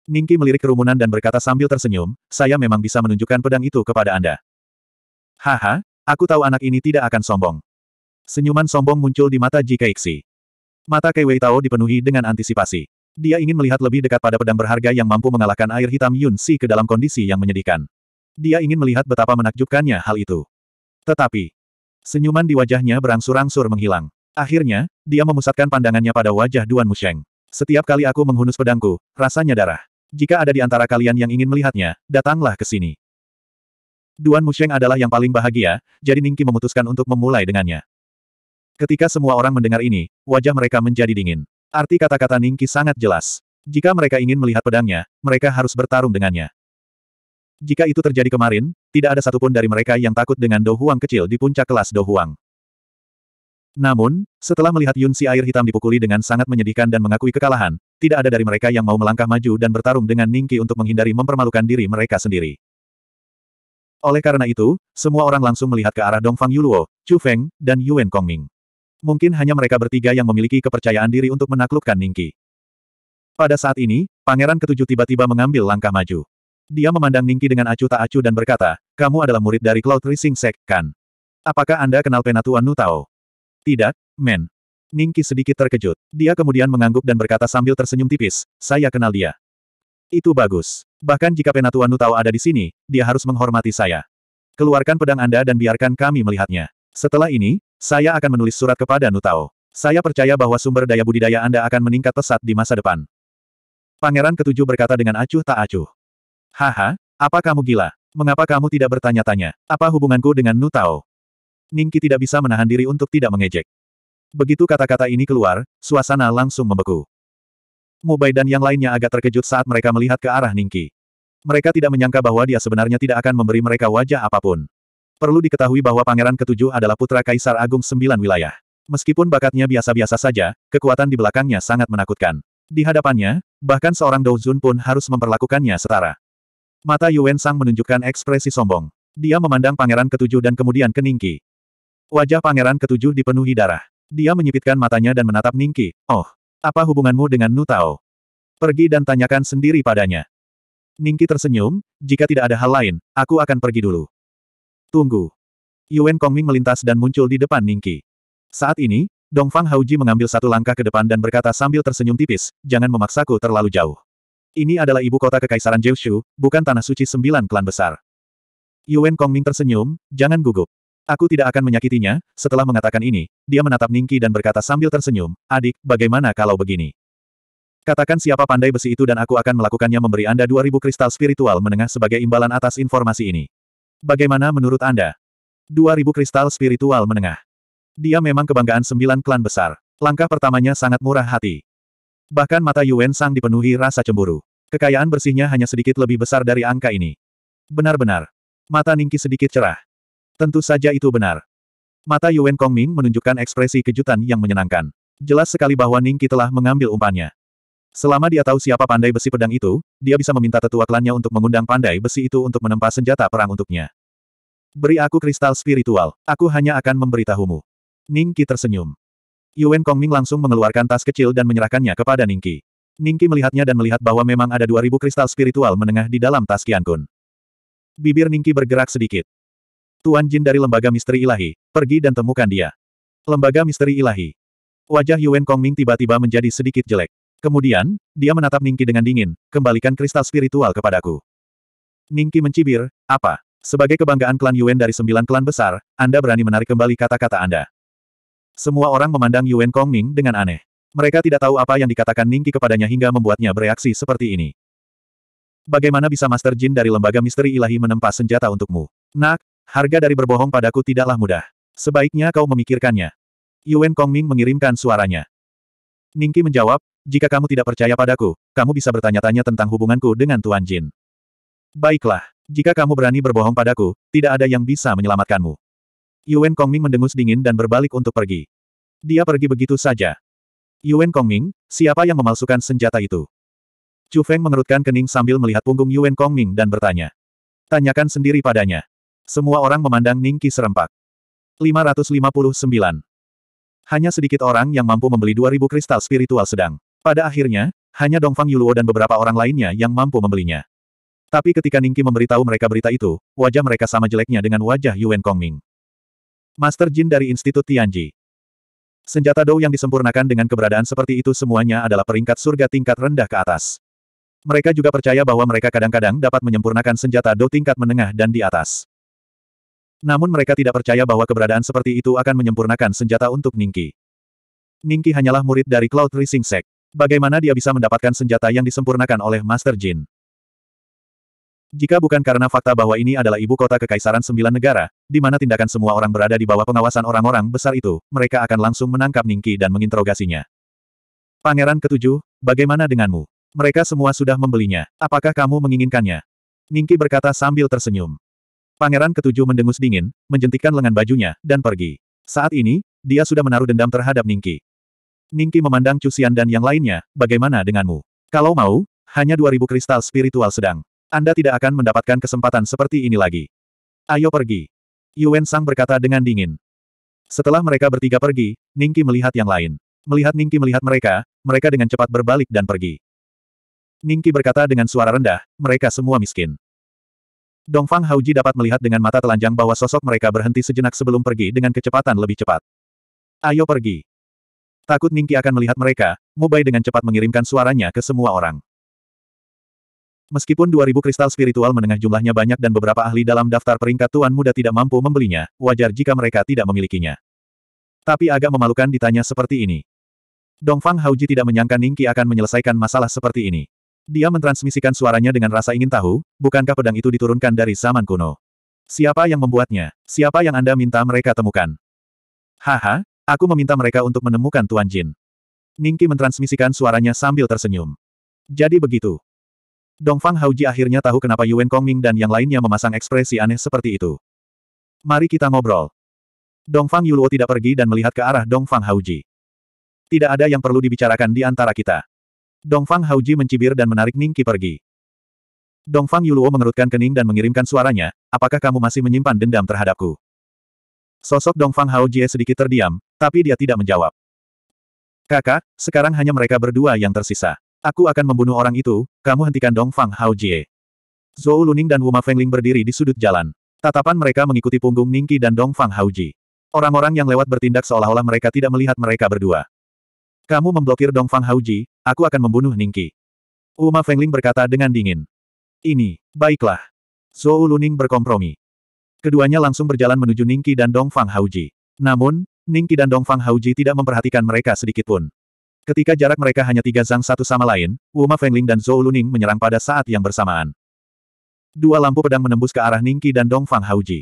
Ningki melirik kerumunan dan berkata sambil tersenyum, saya memang bisa menunjukkan pedang itu kepada Anda. Haha, aku tahu anak ini tidak akan sombong. Senyuman sombong muncul di mata Ji Keixi. Mata Kei Wei Tao dipenuhi dengan antisipasi. Dia ingin melihat lebih dekat pada pedang berharga yang mampu mengalahkan air hitam Yun Si ke dalam kondisi yang menyedihkan. Dia ingin melihat betapa menakjubkannya hal itu. Tetapi, senyuman di wajahnya berangsur-angsur menghilang. Akhirnya, dia memusatkan pandangannya pada wajah Duan Musheng. Setiap kali aku menghunus pedangku, rasanya darah. Jika ada di antara kalian yang ingin melihatnya, datanglah ke sini. Duan Musheng adalah yang paling bahagia, jadi Ningki memutuskan untuk memulai dengannya. Ketika semua orang mendengar ini, wajah mereka menjadi dingin. Arti kata-kata Ningki sangat jelas. Jika mereka ingin melihat pedangnya, mereka harus bertarung dengannya. Jika itu terjadi kemarin, tidak ada satupun dari mereka yang takut dengan Dohuang kecil di puncak kelas Dohuang. Namun, setelah melihat Yun Si air hitam dipukuli dengan sangat menyedihkan dan mengakui kekalahan, tidak ada dari mereka yang mau melangkah maju dan bertarung dengan Ningki untuk menghindari mempermalukan diri mereka sendiri. Oleh karena itu, semua orang langsung melihat ke arah Dongfang Yuluo, Chu Feng, dan Yuan Kongming. Mungkin hanya mereka bertiga yang memiliki kepercayaan diri untuk menaklukkan Ningki. Pada saat ini, Pangeran Ketujuh tiba-tiba mengambil langkah maju. Dia memandang Ningki dengan acuh tak acuh dan berkata, kamu adalah murid dari Cloud Rising Sect, kan? Apakah Anda kenal Penatuan Nu Tao? Tidak, men. Ningki sedikit terkejut. Dia kemudian mengangguk dan berkata sambil tersenyum tipis, saya kenal dia. Itu bagus. Bahkan jika Penatuan Nu Tao ada di sini, dia harus menghormati saya. Keluarkan pedang Anda dan biarkan kami melihatnya. Setelah ini, saya akan menulis surat kepada Nu Tao. Saya percaya bahwa sumber daya budidaya Anda akan meningkat pesat di masa depan. Pangeran ketujuh berkata dengan acuh tak acuh. Haha, apa kamu gila? Mengapa kamu tidak bertanya-tanya, apa hubunganku dengan Nu Tao? Ningki tidak bisa menahan diri untuk tidak mengejek. Begitu kata-kata ini keluar, suasana langsung membeku. Mubai dan yang lainnya agak terkejut saat mereka melihat ke arah Ningki. Mereka tidak menyangka bahwa dia sebenarnya tidak akan memberi mereka wajah apapun. Perlu diketahui bahwa Pangeran Ketujuh adalah putra Kaisar Agung Sembilan Wilayah. Meskipun bakatnya biasa-biasa saja, kekuatan di belakangnya sangat menakutkan. Di hadapannya, bahkan seorang Douzun pun harus memperlakukannya setara. Mata Yuan Sang menunjukkan ekspresi sombong. Dia memandang pangeran ketujuh dan kemudian ke Ningki. Wajah pangeran ketujuh dipenuhi darah. Dia menyipitkan matanya dan menatap Ningki. Oh, apa hubunganmu dengan Nu Tao? Pergi dan tanyakan sendiri padanya. Ningki tersenyum, jika tidak ada hal lain, aku akan pergi dulu. Tunggu. Yuan Kongming melintas dan muncul di depan Ningki. Saat ini, Dongfang Hauji mengambil satu langkah ke depan dan berkata sambil tersenyum tipis, jangan memaksaku terlalu jauh. Ini adalah ibu kota Kekaisaran Shu, bukan tanah suci sembilan klan besar. Yuan Kongming tersenyum, jangan gugup. Aku tidak akan menyakitinya, setelah mengatakan ini, dia menatap Ningki dan berkata sambil tersenyum, adik, bagaimana kalau begini? Katakan siapa pandai besi itu dan aku akan melakukannya memberi Anda 2000 kristal spiritual menengah sebagai imbalan atas informasi ini. Bagaimana menurut Anda? 2000 kristal spiritual menengah. Dia memang kebanggaan sembilan klan besar. Langkah pertamanya sangat murah hati. Bahkan mata Yuan Sang dipenuhi rasa cemburu. Kekayaan bersihnya hanya sedikit lebih besar dari angka ini. Benar-benar. Mata Ningki sedikit cerah. Tentu saja itu benar. Mata Yuan Kongming menunjukkan ekspresi kejutan yang menyenangkan. Jelas sekali bahwa Ningki telah mengambil umpannya. Selama dia tahu siapa pandai besi pedang itu, dia bisa meminta tetua klannya untuk mengundang pandai besi itu untuk menempa senjata perang untuknya. Beri aku kristal spiritual, aku hanya akan memberitahumu. Ningki tersenyum. Yuan Kongming langsung mengeluarkan tas kecil dan menyerahkannya kepada Ningki. Ningki melihatnya dan melihat bahwa memang ada 2000 kristal spiritual menengah di dalam tas Kun. Bibir Ningki bergerak sedikit. Tuan Jin dari Lembaga Misteri Ilahi, pergi dan temukan dia. Lembaga Misteri Ilahi. Wajah Yuan Kongming tiba-tiba menjadi sedikit jelek. Kemudian, dia menatap Ningki dengan dingin, kembalikan kristal spiritual kepadaku. Ningki mencibir, apa? Sebagai kebanggaan klan Yuan dari sembilan klan besar, Anda berani menarik kembali kata-kata Anda. Semua orang memandang Yuan Kongming dengan aneh. Mereka tidak tahu apa yang dikatakan Ningki kepadanya hingga membuatnya bereaksi seperti ini. Bagaimana bisa Master Jin dari lembaga misteri ilahi menempa senjata untukmu? Nak, harga dari berbohong padaku tidaklah mudah. Sebaiknya kau memikirkannya. Yuan Kongming mengirimkan suaranya. Ningki menjawab, jika kamu tidak percaya padaku, kamu bisa bertanya-tanya tentang hubunganku dengan Tuan Jin. Baiklah, jika kamu berani berbohong padaku, tidak ada yang bisa menyelamatkanmu. Yuan Kongming mendengus dingin dan berbalik untuk pergi. Dia pergi begitu saja. Yuan Kongming, siapa yang memalsukan senjata itu? Chu Feng mengerutkan kening sambil melihat punggung Yuan Kongming dan bertanya. Tanyakan sendiri padanya. Semua orang memandang Ning Qi serempak. 559. Hanya sedikit orang yang mampu membeli 2000 kristal spiritual sedang. Pada akhirnya, hanya Dongfang Yuluo dan beberapa orang lainnya yang mampu membelinya. Tapi ketika Ningki memberitahu mereka berita itu, wajah mereka sama jeleknya dengan wajah Yuan Kongming. Master Jin dari Institut Tianji. Senjata Dou yang disempurnakan dengan keberadaan seperti itu semuanya adalah peringkat surga tingkat rendah ke atas. Mereka juga percaya bahwa mereka kadang-kadang dapat menyempurnakan senjata Dou tingkat menengah dan di atas. Namun mereka tidak percaya bahwa keberadaan seperti itu akan menyempurnakan senjata untuk Ningki. Ningki hanyalah murid dari Cloud Rising Sect. Bagaimana dia bisa mendapatkan senjata yang disempurnakan oleh Master Jin? Jika bukan karena fakta bahwa ini adalah ibu kota Kekaisaran Sembilan Negara, di mana tindakan semua orang berada di bawah pengawasan orang-orang besar itu, mereka akan langsung menangkap Ningki dan menginterogasinya. Pangeran ketujuh, bagaimana denganmu? Mereka semua sudah membelinya. Apakah kamu menginginkannya? Ningki berkata sambil tersenyum. Pangeran ketujuh mendengus dingin, menjentikkan lengan bajunya, dan pergi. Saat ini, dia sudah menaruh dendam terhadap Ningki. Ningki memandang Cusian dan yang lainnya, bagaimana denganmu? Kalau mau, hanya 2000 kristal spiritual sedang. Anda tidak akan mendapatkan kesempatan seperti ini lagi. Ayo pergi. Yuan Sang berkata dengan dingin. Setelah mereka bertiga pergi, Ningki melihat yang lain. Melihat Ningki melihat mereka, mereka dengan cepat berbalik dan pergi. Ningki berkata dengan suara rendah, mereka semua miskin. Dongfang Hauji dapat melihat dengan mata telanjang bahwa sosok mereka berhenti sejenak sebelum pergi dengan kecepatan lebih cepat. Ayo pergi. Takut Ningki akan melihat mereka, Mubai dengan cepat mengirimkan suaranya ke semua orang. Meskipun 2000 kristal spiritual menengah jumlahnya banyak dan beberapa ahli dalam daftar peringkat tuan muda tidak mampu membelinya, wajar jika mereka tidak memilikinya. Tapi agak memalukan ditanya seperti ini. Dongfang Hauji tidak menyangka Ningki akan menyelesaikan masalah seperti ini. Dia mentransmisikan suaranya dengan rasa ingin tahu, bukankah pedang itu diturunkan dari zaman kuno? Siapa yang membuatnya? Siapa yang Anda minta mereka temukan? Haha, aku meminta mereka untuk menemukan Tuan Jin. Ningki mentransmisikan suaranya sambil tersenyum. Jadi begitu. Dongfang Haoji akhirnya tahu kenapa Yuan Kongming dan yang lainnya memasang ekspresi aneh seperti itu. Mari kita ngobrol. Dongfang Yuluo tidak pergi dan melihat ke arah Dongfang Haoji. Tidak ada yang perlu dibicarakan di antara kita. Dongfang Haoji mencibir dan menarik Ningki pergi. Dongfang Yuluo mengerutkan kening dan mengirimkan suaranya, apakah kamu masih menyimpan dendam terhadapku? Sosok Dongfang Hao sedikit terdiam, tapi dia tidak menjawab. Kakak, sekarang hanya mereka berdua yang tersisa. Aku akan membunuh orang itu, kamu hentikan Dong Fang Hao Jie. Zhou Luning dan Wuma Fengling berdiri di sudut jalan. Tatapan mereka mengikuti punggung Ningki dan Dong Fang Hao Ji. Orang-orang yang lewat bertindak seolah-olah mereka tidak melihat mereka berdua. Kamu memblokir Dong Fang Hao Ji, aku akan membunuh Ningki. Wuma Fengling berkata dengan dingin. Ini, baiklah. Zhou Luning berkompromi. Keduanya langsung berjalan menuju Ningki dan Dong Fang Hao Ji. Namun, Ningki dan Dong Fang Hao Ji tidak memperhatikan mereka sedikitpun. Ketika jarak mereka hanya tiga zang satu sama lain, Wuma Fengling dan Zhou Luning menyerang pada saat yang bersamaan. Dua lampu pedang menembus ke arah Ningqi dan Dongfang Hauji.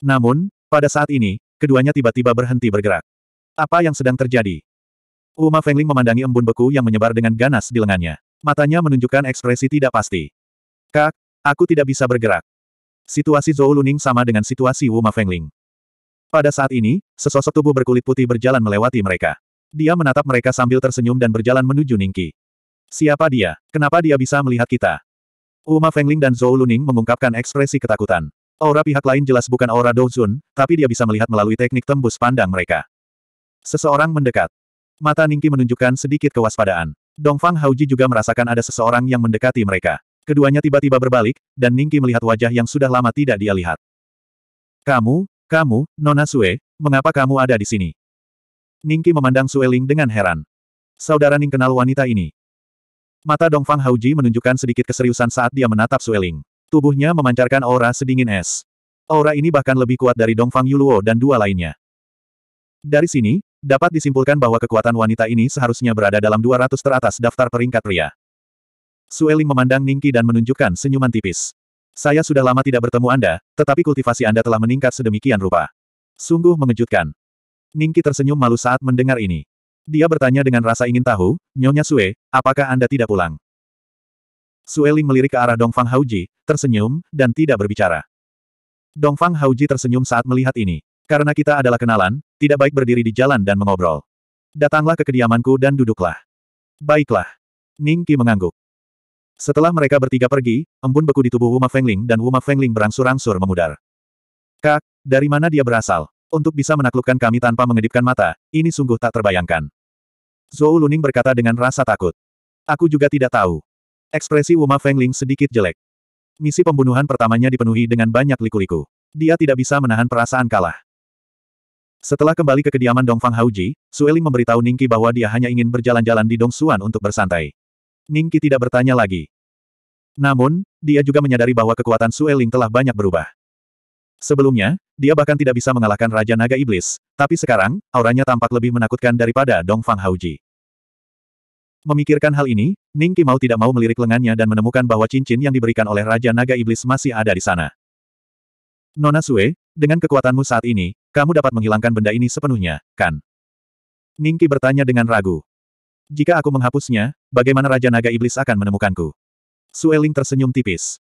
Namun, pada saat ini, keduanya tiba-tiba berhenti bergerak. Apa yang sedang terjadi? Wuma Fengling memandangi embun beku yang menyebar dengan ganas di lengannya. Matanya menunjukkan ekspresi tidak pasti. Kak, aku tidak bisa bergerak. Situasi Zhou Luning sama dengan situasi Wuma Fengling. Pada saat ini, sesosok tubuh berkulit putih berjalan melewati mereka. Dia menatap mereka sambil tersenyum dan berjalan menuju Ningki. Siapa dia? Kenapa dia bisa melihat kita? Uma Fengling dan Zhou Luning mengungkapkan ekspresi ketakutan. Aura pihak lain jelas bukan aura Douzun, tapi dia bisa melihat melalui teknik tembus pandang mereka. Seseorang mendekat. Mata Ningki menunjukkan sedikit kewaspadaan. Dongfang Hauji juga merasakan ada seseorang yang mendekati mereka. Keduanya tiba-tiba berbalik, dan Ningki melihat wajah yang sudah lama tidak dia lihat. Kamu, kamu, Nona Sue, mengapa kamu ada di sini? Ningki memandang Sueling dengan heran. Saudara Ning kenal wanita ini. Mata Dongfang Hauji menunjukkan sedikit keseriusan saat dia menatap Sueling. Tubuhnya memancarkan aura sedingin es. Aura ini bahkan lebih kuat dari Dongfang Yuluo dan dua lainnya. Dari sini, dapat disimpulkan bahwa kekuatan wanita ini seharusnya berada dalam 200 teratas daftar peringkat pria. Sueling memandang Ningki dan menunjukkan senyuman tipis. Saya sudah lama tidak bertemu Anda, tetapi kultivasi Anda telah meningkat sedemikian rupa. Sungguh mengejutkan. Ningki tersenyum malu saat mendengar ini. Dia bertanya dengan rasa ingin tahu, Nyonya Sue, apakah Anda tidak pulang? Sue Ling melirik ke arah Dongfang Hauji, tersenyum, dan tidak berbicara. Dongfang Hauji tersenyum saat melihat ini. Karena kita adalah kenalan, tidak baik berdiri di jalan dan mengobrol. Datanglah ke kediamanku dan duduklah. Baiklah. Ningki mengangguk. Setelah mereka bertiga pergi, embun beku di tubuh Wuma Fengling dan Wuma Fengling berangsur-angsur memudar. Kak, dari mana dia berasal? Untuk bisa menaklukkan kami tanpa mengedipkan mata, ini sungguh tak terbayangkan. Zhou Luning berkata dengan rasa takut. Aku juga tidak tahu. Ekspresi Wuma Fengling sedikit jelek. Misi pembunuhan pertamanya dipenuhi dengan banyak liku-liku. Dia tidak bisa menahan perasaan kalah. Setelah kembali ke kediaman Dongfang Hauji, Sueling memberitahu Ningki bahwa dia hanya ingin berjalan-jalan di Dongsuan untuk bersantai. Ningki tidak bertanya lagi. Namun, dia juga menyadari bahwa kekuatan Sueling telah banyak berubah. Sebelumnya, dia bahkan tidak bisa mengalahkan Raja Naga Iblis, tapi sekarang, auranya tampak lebih menakutkan daripada Dong Fang Memikirkan hal ini, Ning mau tidak mau melirik lengannya dan menemukan bahwa cincin yang diberikan oleh Raja Naga Iblis masih ada di sana. Nona Sue, dengan kekuatanmu saat ini, kamu dapat menghilangkan benda ini sepenuhnya, kan? Ning bertanya dengan ragu. Jika aku menghapusnya, bagaimana Raja Naga Iblis akan menemukanku? Sueling tersenyum tipis.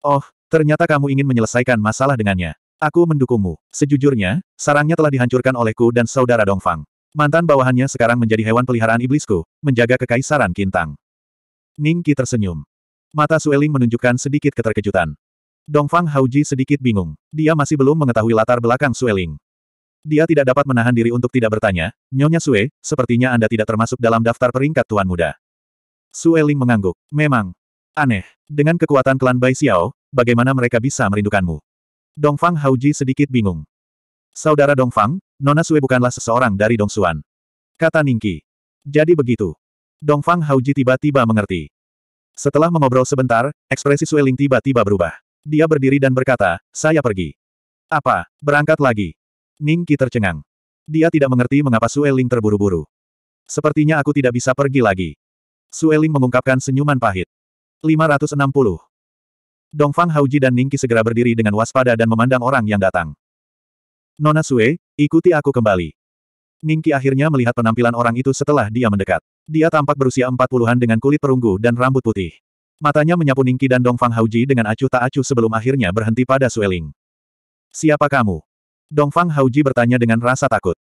Oh, Ternyata kamu ingin menyelesaikan masalah dengannya. Aku mendukungmu. Sejujurnya, sarangnya telah dihancurkan olehku dan saudara Dongfang. Mantan bawahannya sekarang menjadi hewan peliharaan iblisku, menjaga kekaisaran Kintang. Ning Qi tersenyum. Mata Sueling menunjukkan sedikit keterkejutan. Dongfang Hauji sedikit bingung. Dia masih belum mengetahui latar belakang Sueling. Dia tidak dapat menahan diri untuk tidak bertanya, Nyonya Sue, sepertinya Anda tidak termasuk dalam daftar peringkat Tuan Muda. Sueling mengangguk. Memang. Aneh. Dengan kekuatan klan Bai Xiao, bagaimana mereka bisa merindukanmu? Dongfang Hauji sedikit bingung. Saudara Dongfang, Nona Sue bukanlah seseorang dari Dongsuan. Kata Ningki. Jadi begitu. Dongfang Hauji tiba-tiba mengerti. Setelah mengobrol sebentar, ekspresi Sue Ling tiba-tiba berubah. Dia berdiri dan berkata, saya pergi. Apa, berangkat lagi? Ningki tercengang. Dia tidak mengerti mengapa Sue Ling terburu-buru. Sepertinya aku tidak bisa pergi lagi. Sueling mengungkapkan senyuman pahit. 560. Dongfang Hauji dan Ningki segera berdiri dengan waspada dan memandang orang yang datang. Nona Sue, ikuti aku kembali. Ningki akhirnya melihat penampilan orang itu setelah dia mendekat. Dia tampak berusia empat puluhan dengan kulit perunggu dan rambut putih. Matanya menyapu Ningki dan Dongfang Hauji dengan acuh tak acuh sebelum akhirnya berhenti pada Sueling. Siapa kamu? Dongfang Hauji bertanya dengan rasa takut.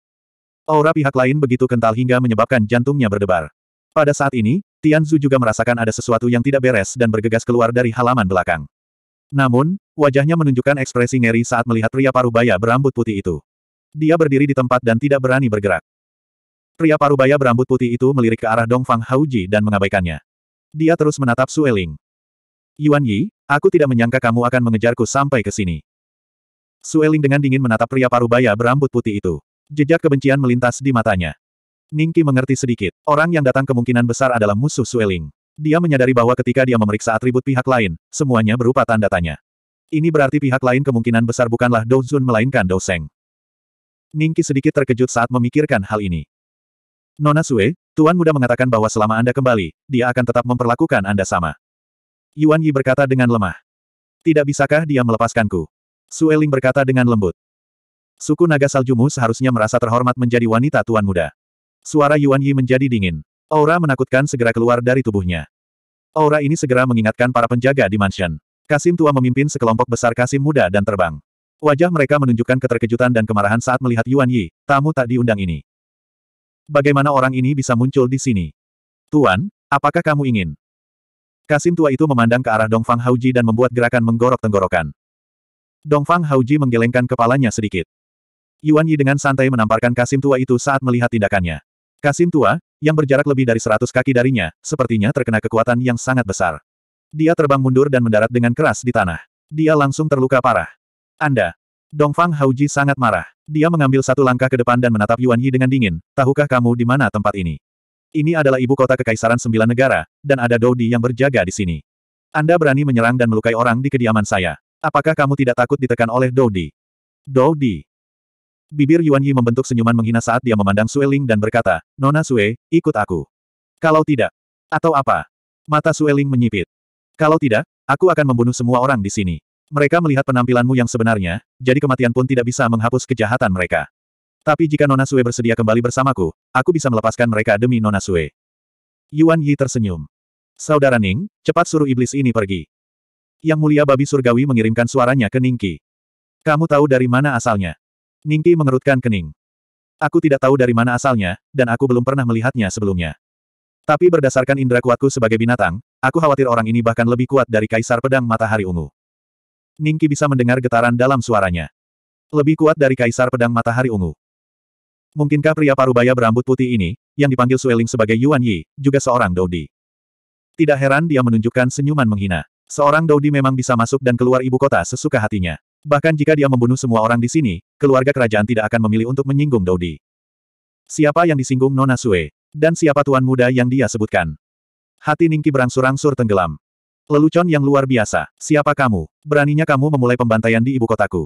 Aura pihak lain begitu kental hingga menyebabkan jantungnya berdebar. Pada saat ini, Tianzu juga merasakan ada sesuatu yang tidak beres dan bergegas keluar dari halaman belakang. Namun, wajahnya menunjukkan ekspresi ngeri saat melihat pria parubaya berambut putih itu. Dia berdiri di tempat dan tidak berani bergerak. Pria parubaya berambut putih itu melirik ke arah Dongfang Hauji dan mengabaikannya. Dia terus menatap sueling Yuan Yi, aku tidak menyangka kamu akan mengejarku sampai ke sini. sueling dengan dingin menatap pria parubaya berambut putih itu. Jejak kebencian melintas di matanya. Ningki mengerti sedikit. Orang yang datang kemungkinan besar adalah musuh Sueling. Dia menyadari bahwa ketika dia memeriksa atribut pihak lain, semuanya berupa tanda tanya. Ini berarti pihak lain kemungkinan besar bukanlah Dou Zun melainkan Dou Seng. Ningki sedikit terkejut saat memikirkan hal ini. Nona Sue, Tuan Muda mengatakan bahwa selama Anda kembali, dia akan tetap memperlakukan Anda sama. Yuan Yi berkata dengan lemah. Tidak bisakah dia melepaskanku? Sue Ling berkata dengan lembut. Suku naga saljumu seharusnya merasa terhormat menjadi wanita Tuan Muda. Suara Yuan Yi menjadi dingin. Aura menakutkan segera keluar dari tubuhnya. Aura ini segera mengingatkan para penjaga di mansion. Kasim tua memimpin sekelompok besar Kasim muda dan terbang. Wajah mereka menunjukkan keterkejutan dan kemarahan saat melihat Yuan Yi, tamu tak diundang ini. Bagaimana orang ini bisa muncul di sini? Tuan, apakah kamu ingin? Kasim tua itu memandang ke arah Dongfang Hauji dan membuat gerakan menggorok tenggorokan. Dongfang Hauji menggelengkan kepalanya sedikit. Yuan Yi dengan santai menamparkan Kasim tua itu saat melihat tindakannya. Kasim tua, yang berjarak lebih dari seratus kaki darinya, sepertinya terkena kekuatan yang sangat besar. Dia terbang mundur dan mendarat dengan keras di tanah. Dia langsung terluka parah. Anda. Dongfang Hauji sangat marah. Dia mengambil satu langkah ke depan dan menatap Yuan Yi dengan dingin, tahukah kamu di mana tempat ini? Ini adalah ibu kota Kekaisaran Sembilan Negara, dan ada Dodi yang berjaga di sini. Anda berani menyerang dan melukai orang di kediaman saya. Apakah kamu tidak takut ditekan oleh Dodi? Dodi. Bibir Yuan Yi membentuk senyuman menghina saat dia memandang Sue Ling dan berkata, Nona Sue, ikut aku. Kalau tidak. Atau apa? Mata Sue Ling menyipit. Kalau tidak, aku akan membunuh semua orang di sini. Mereka melihat penampilanmu yang sebenarnya, jadi kematian pun tidak bisa menghapus kejahatan mereka. Tapi jika Nona Sue bersedia kembali bersamaku, aku bisa melepaskan mereka demi Nona Sue. Yuan Yi tersenyum. Saudara Ning, cepat suruh iblis ini pergi. Yang mulia babi surgawi mengirimkan suaranya ke Ningki. Kamu tahu dari mana asalnya? Ningki mengerutkan kening. Aku tidak tahu dari mana asalnya, dan aku belum pernah melihatnya sebelumnya. Tapi berdasarkan indera kuatku sebagai binatang, aku khawatir orang ini bahkan lebih kuat dari Kaisar Pedang Matahari Ungu. Ningki bisa mendengar getaran dalam suaranya. Lebih kuat dari Kaisar Pedang Matahari Ungu. Mungkinkah pria parubaya berambut putih ini, yang dipanggil Sueling sebagai Yuan Yi, juga seorang Dodi? Tidak heran dia menunjukkan senyuman menghina. Seorang Dodi memang bisa masuk dan keluar ibu kota sesuka hatinya. Bahkan jika dia membunuh semua orang di sini, keluarga kerajaan tidak akan memilih untuk menyinggung Dodi. Siapa yang disinggung Nona Sue? Dan siapa tuan muda yang dia sebutkan? Hati Ningki berangsur-angsur tenggelam. Lelucon yang luar biasa. Siapa kamu? Beraninya kamu memulai pembantaian di ibu kotaku.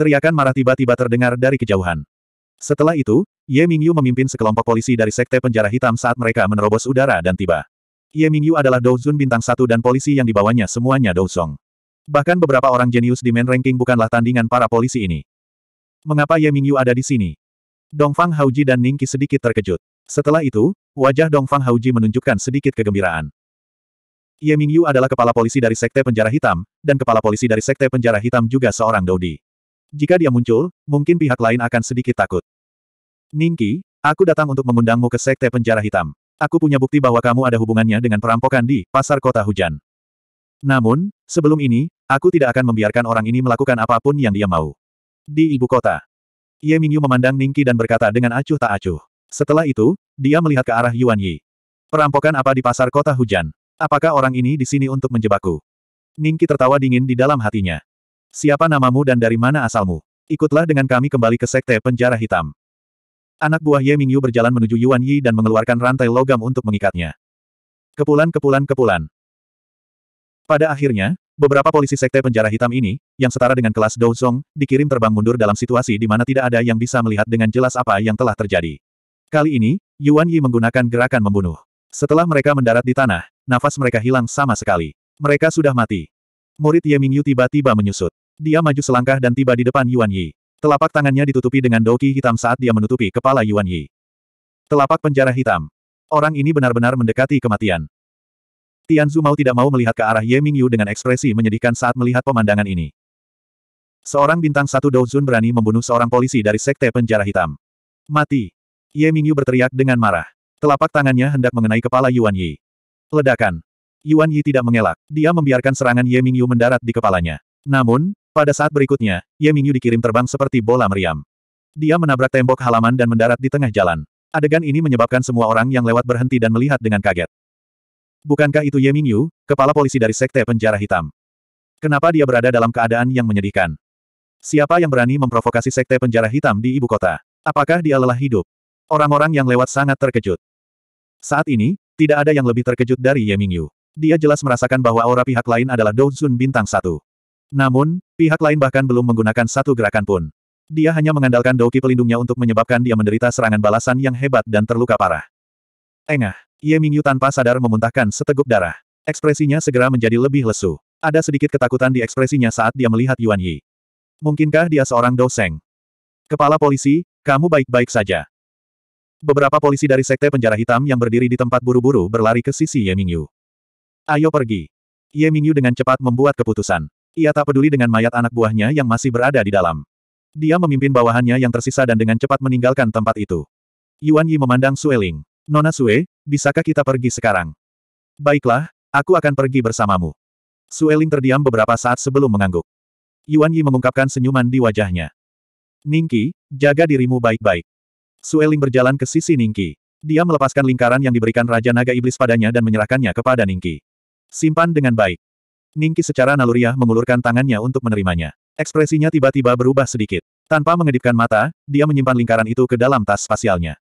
Teriakan marah tiba-tiba terdengar dari kejauhan. Setelah itu, Ye Mingyu memimpin sekelompok polisi dari Sekte Penjara Hitam saat mereka menerobos udara dan tiba. Ye Mingyu adalah Douzun bintang satu dan polisi yang dibawanya semuanya Douzong. Bahkan beberapa orang jenius di main ranking bukanlah tandingan para polisi ini. Mengapa Ye Mingyu ada di sini? Dongfang Hauji dan Ningki sedikit terkejut. Setelah itu, wajah Dongfang Hauji menunjukkan sedikit kegembiraan. Ye Mingyu adalah kepala polisi dari Sekte Penjara Hitam, dan kepala polisi dari Sekte Penjara Hitam juga seorang Dodi. Jika dia muncul, mungkin pihak lain akan sedikit takut. Ningki, aku datang untuk mengundangmu ke Sekte Penjara Hitam. Aku punya bukti bahwa kamu ada hubungannya dengan perampokan di Pasar Kota Hujan. Namun, sebelum ini, Aku tidak akan membiarkan orang ini melakukan apapun yang dia mau. Di ibu kota. Ye Mingyu memandang Ningki dan berkata dengan acuh tak acuh. Setelah itu, dia melihat ke arah Yuan Yi. Perampokan apa di pasar kota hujan? Apakah orang ini di sini untuk menjebakku? Ningki tertawa dingin di dalam hatinya. Siapa namamu dan dari mana asalmu? Ikutlah dengan kami kembali ke sekte penjara hitam. Anak buah Ye Mingyu berjalan menuju Yuan Yi dan mengeluarkan rantai logam untuk mengikatnya. Kepulan kepulan kepulan. Pada akhirnya, Beberapa polisi sekte penjara hitam ini, yang setara dengan kelas Dozong, dikirim terbang mundur dalam situasi di mana tidak ada yang bisa melihat dengan jelas apa yang telah terjadi. Kali ini, Yuan Yi menggunakan gerakan membunuh. Setelah mereka mendarat di tanah, nafas mereka hilang sama sekali. Mereka sudah mati. Murid Ye Mingyu tiba-tiba menyusut. Dia maju selangkah dan tiba di depan Yuan Yi. Telapak tangannya ditutupi dengan doki hitam saat dia menutupi kepala Yuan Yi. Telapak penjara hitam. Orang ini benar-benar mendekati kematian. Tianzu mau tidak mau melihat ke arah Ye Mingyu dengan ekspresi menyedihkan saat melihat pemandangan ini. Seorang bintang satu Douzun berani membunuh seorang polisi dari sekte penjara hitam. Mati. Ye Mingyu berteriak dengan marah. Telapak tangannya hendak mengenai kepala Yuan Yi. Ledakan. Yuan Yi tidak mengelak. Dia membiarkan serangan Ye Mingyu mendarat di kepalanya. Namun, pada saat berikutnya, Ye Mingyu dikirim terbang seperti bola meriam. Dia menabrak tembok halaman dan mendarat di tengah jalan. Adegan ini menyebabkan semua orang yang lewat berhenti dan melihat dengan kaget. Bukankah itu Ye Mingyu, kepala polisi dari Sekte Penjara Hitam? Kenapa dia berada dalam keadaan yang menyedihkan? Siapa yang berani memprovokasi Sekte Penjara Hitam di ibu kota? Apakah dia lelah hidup? Orang-orang yang lewat sangat terkejut. Saat ini, tidak ada yang lebih terkejut dari Ye Mingyu. Dia jelas merasakan bahwa aura pihak lain adalah Douzun bintang satu. Namun, pihak lain bahkan belum menggunakan satu gerakan pun. Dia hanya mengandalkan Douki pelindungnya untuk menyebabkan dia menderita serangan balasan yang hebat dan terluka parah. Engah, Ye Mingyu tanpa sadar memuntahkan seteguk darah. Ekspresinya segera menjadi lebih lesu. Ada sedikit ketakutan di ekspresinya saat dia melihat Yuan Yi. Mungkinkah dia seorang doseng? Kepala polisi, kamu baik-baik saja. Beberapa polisi dari sekte penjara hitam yang berdiri di tempat buru-buru berlari ke sisi Ye Mingyu. Ayo pergi. Ye Mingyu dengan cepat membuat keputusan. Ia tak peduli dengan mayat anak buahnya yang masih berada di dalam. Dia memimpin bawahannya yang tersisa dan dengan cepat meninggalkan tempat itu. Yuan Yi memandang Sueling. Nona Sue, bisakah kita pergi sekarang? Baiklah, aku akan pergi bersamamu. Sue Ling terdiam beberapa saat sebelum mengangguk. Yuan Yi mengungkapkan senyuman di wajahnya. Ningki, jaga dirimu baik-baik. Sue Ling berjalan ke sisi Ningki. Dia melepaskan lingkaran yang diberikan Raja Naga Iblis padanya dan menyerahkannya kepada Ningki. Simpan dengan baik. Ningki secara naluriah mengulurkan tangannya untuk menerimanya. Ekspresinya tiba-tiba berubah sedikit. Tanpa mengedipkan mata, dia menyimpan lingkaran itu ke dalam tas spasialnya.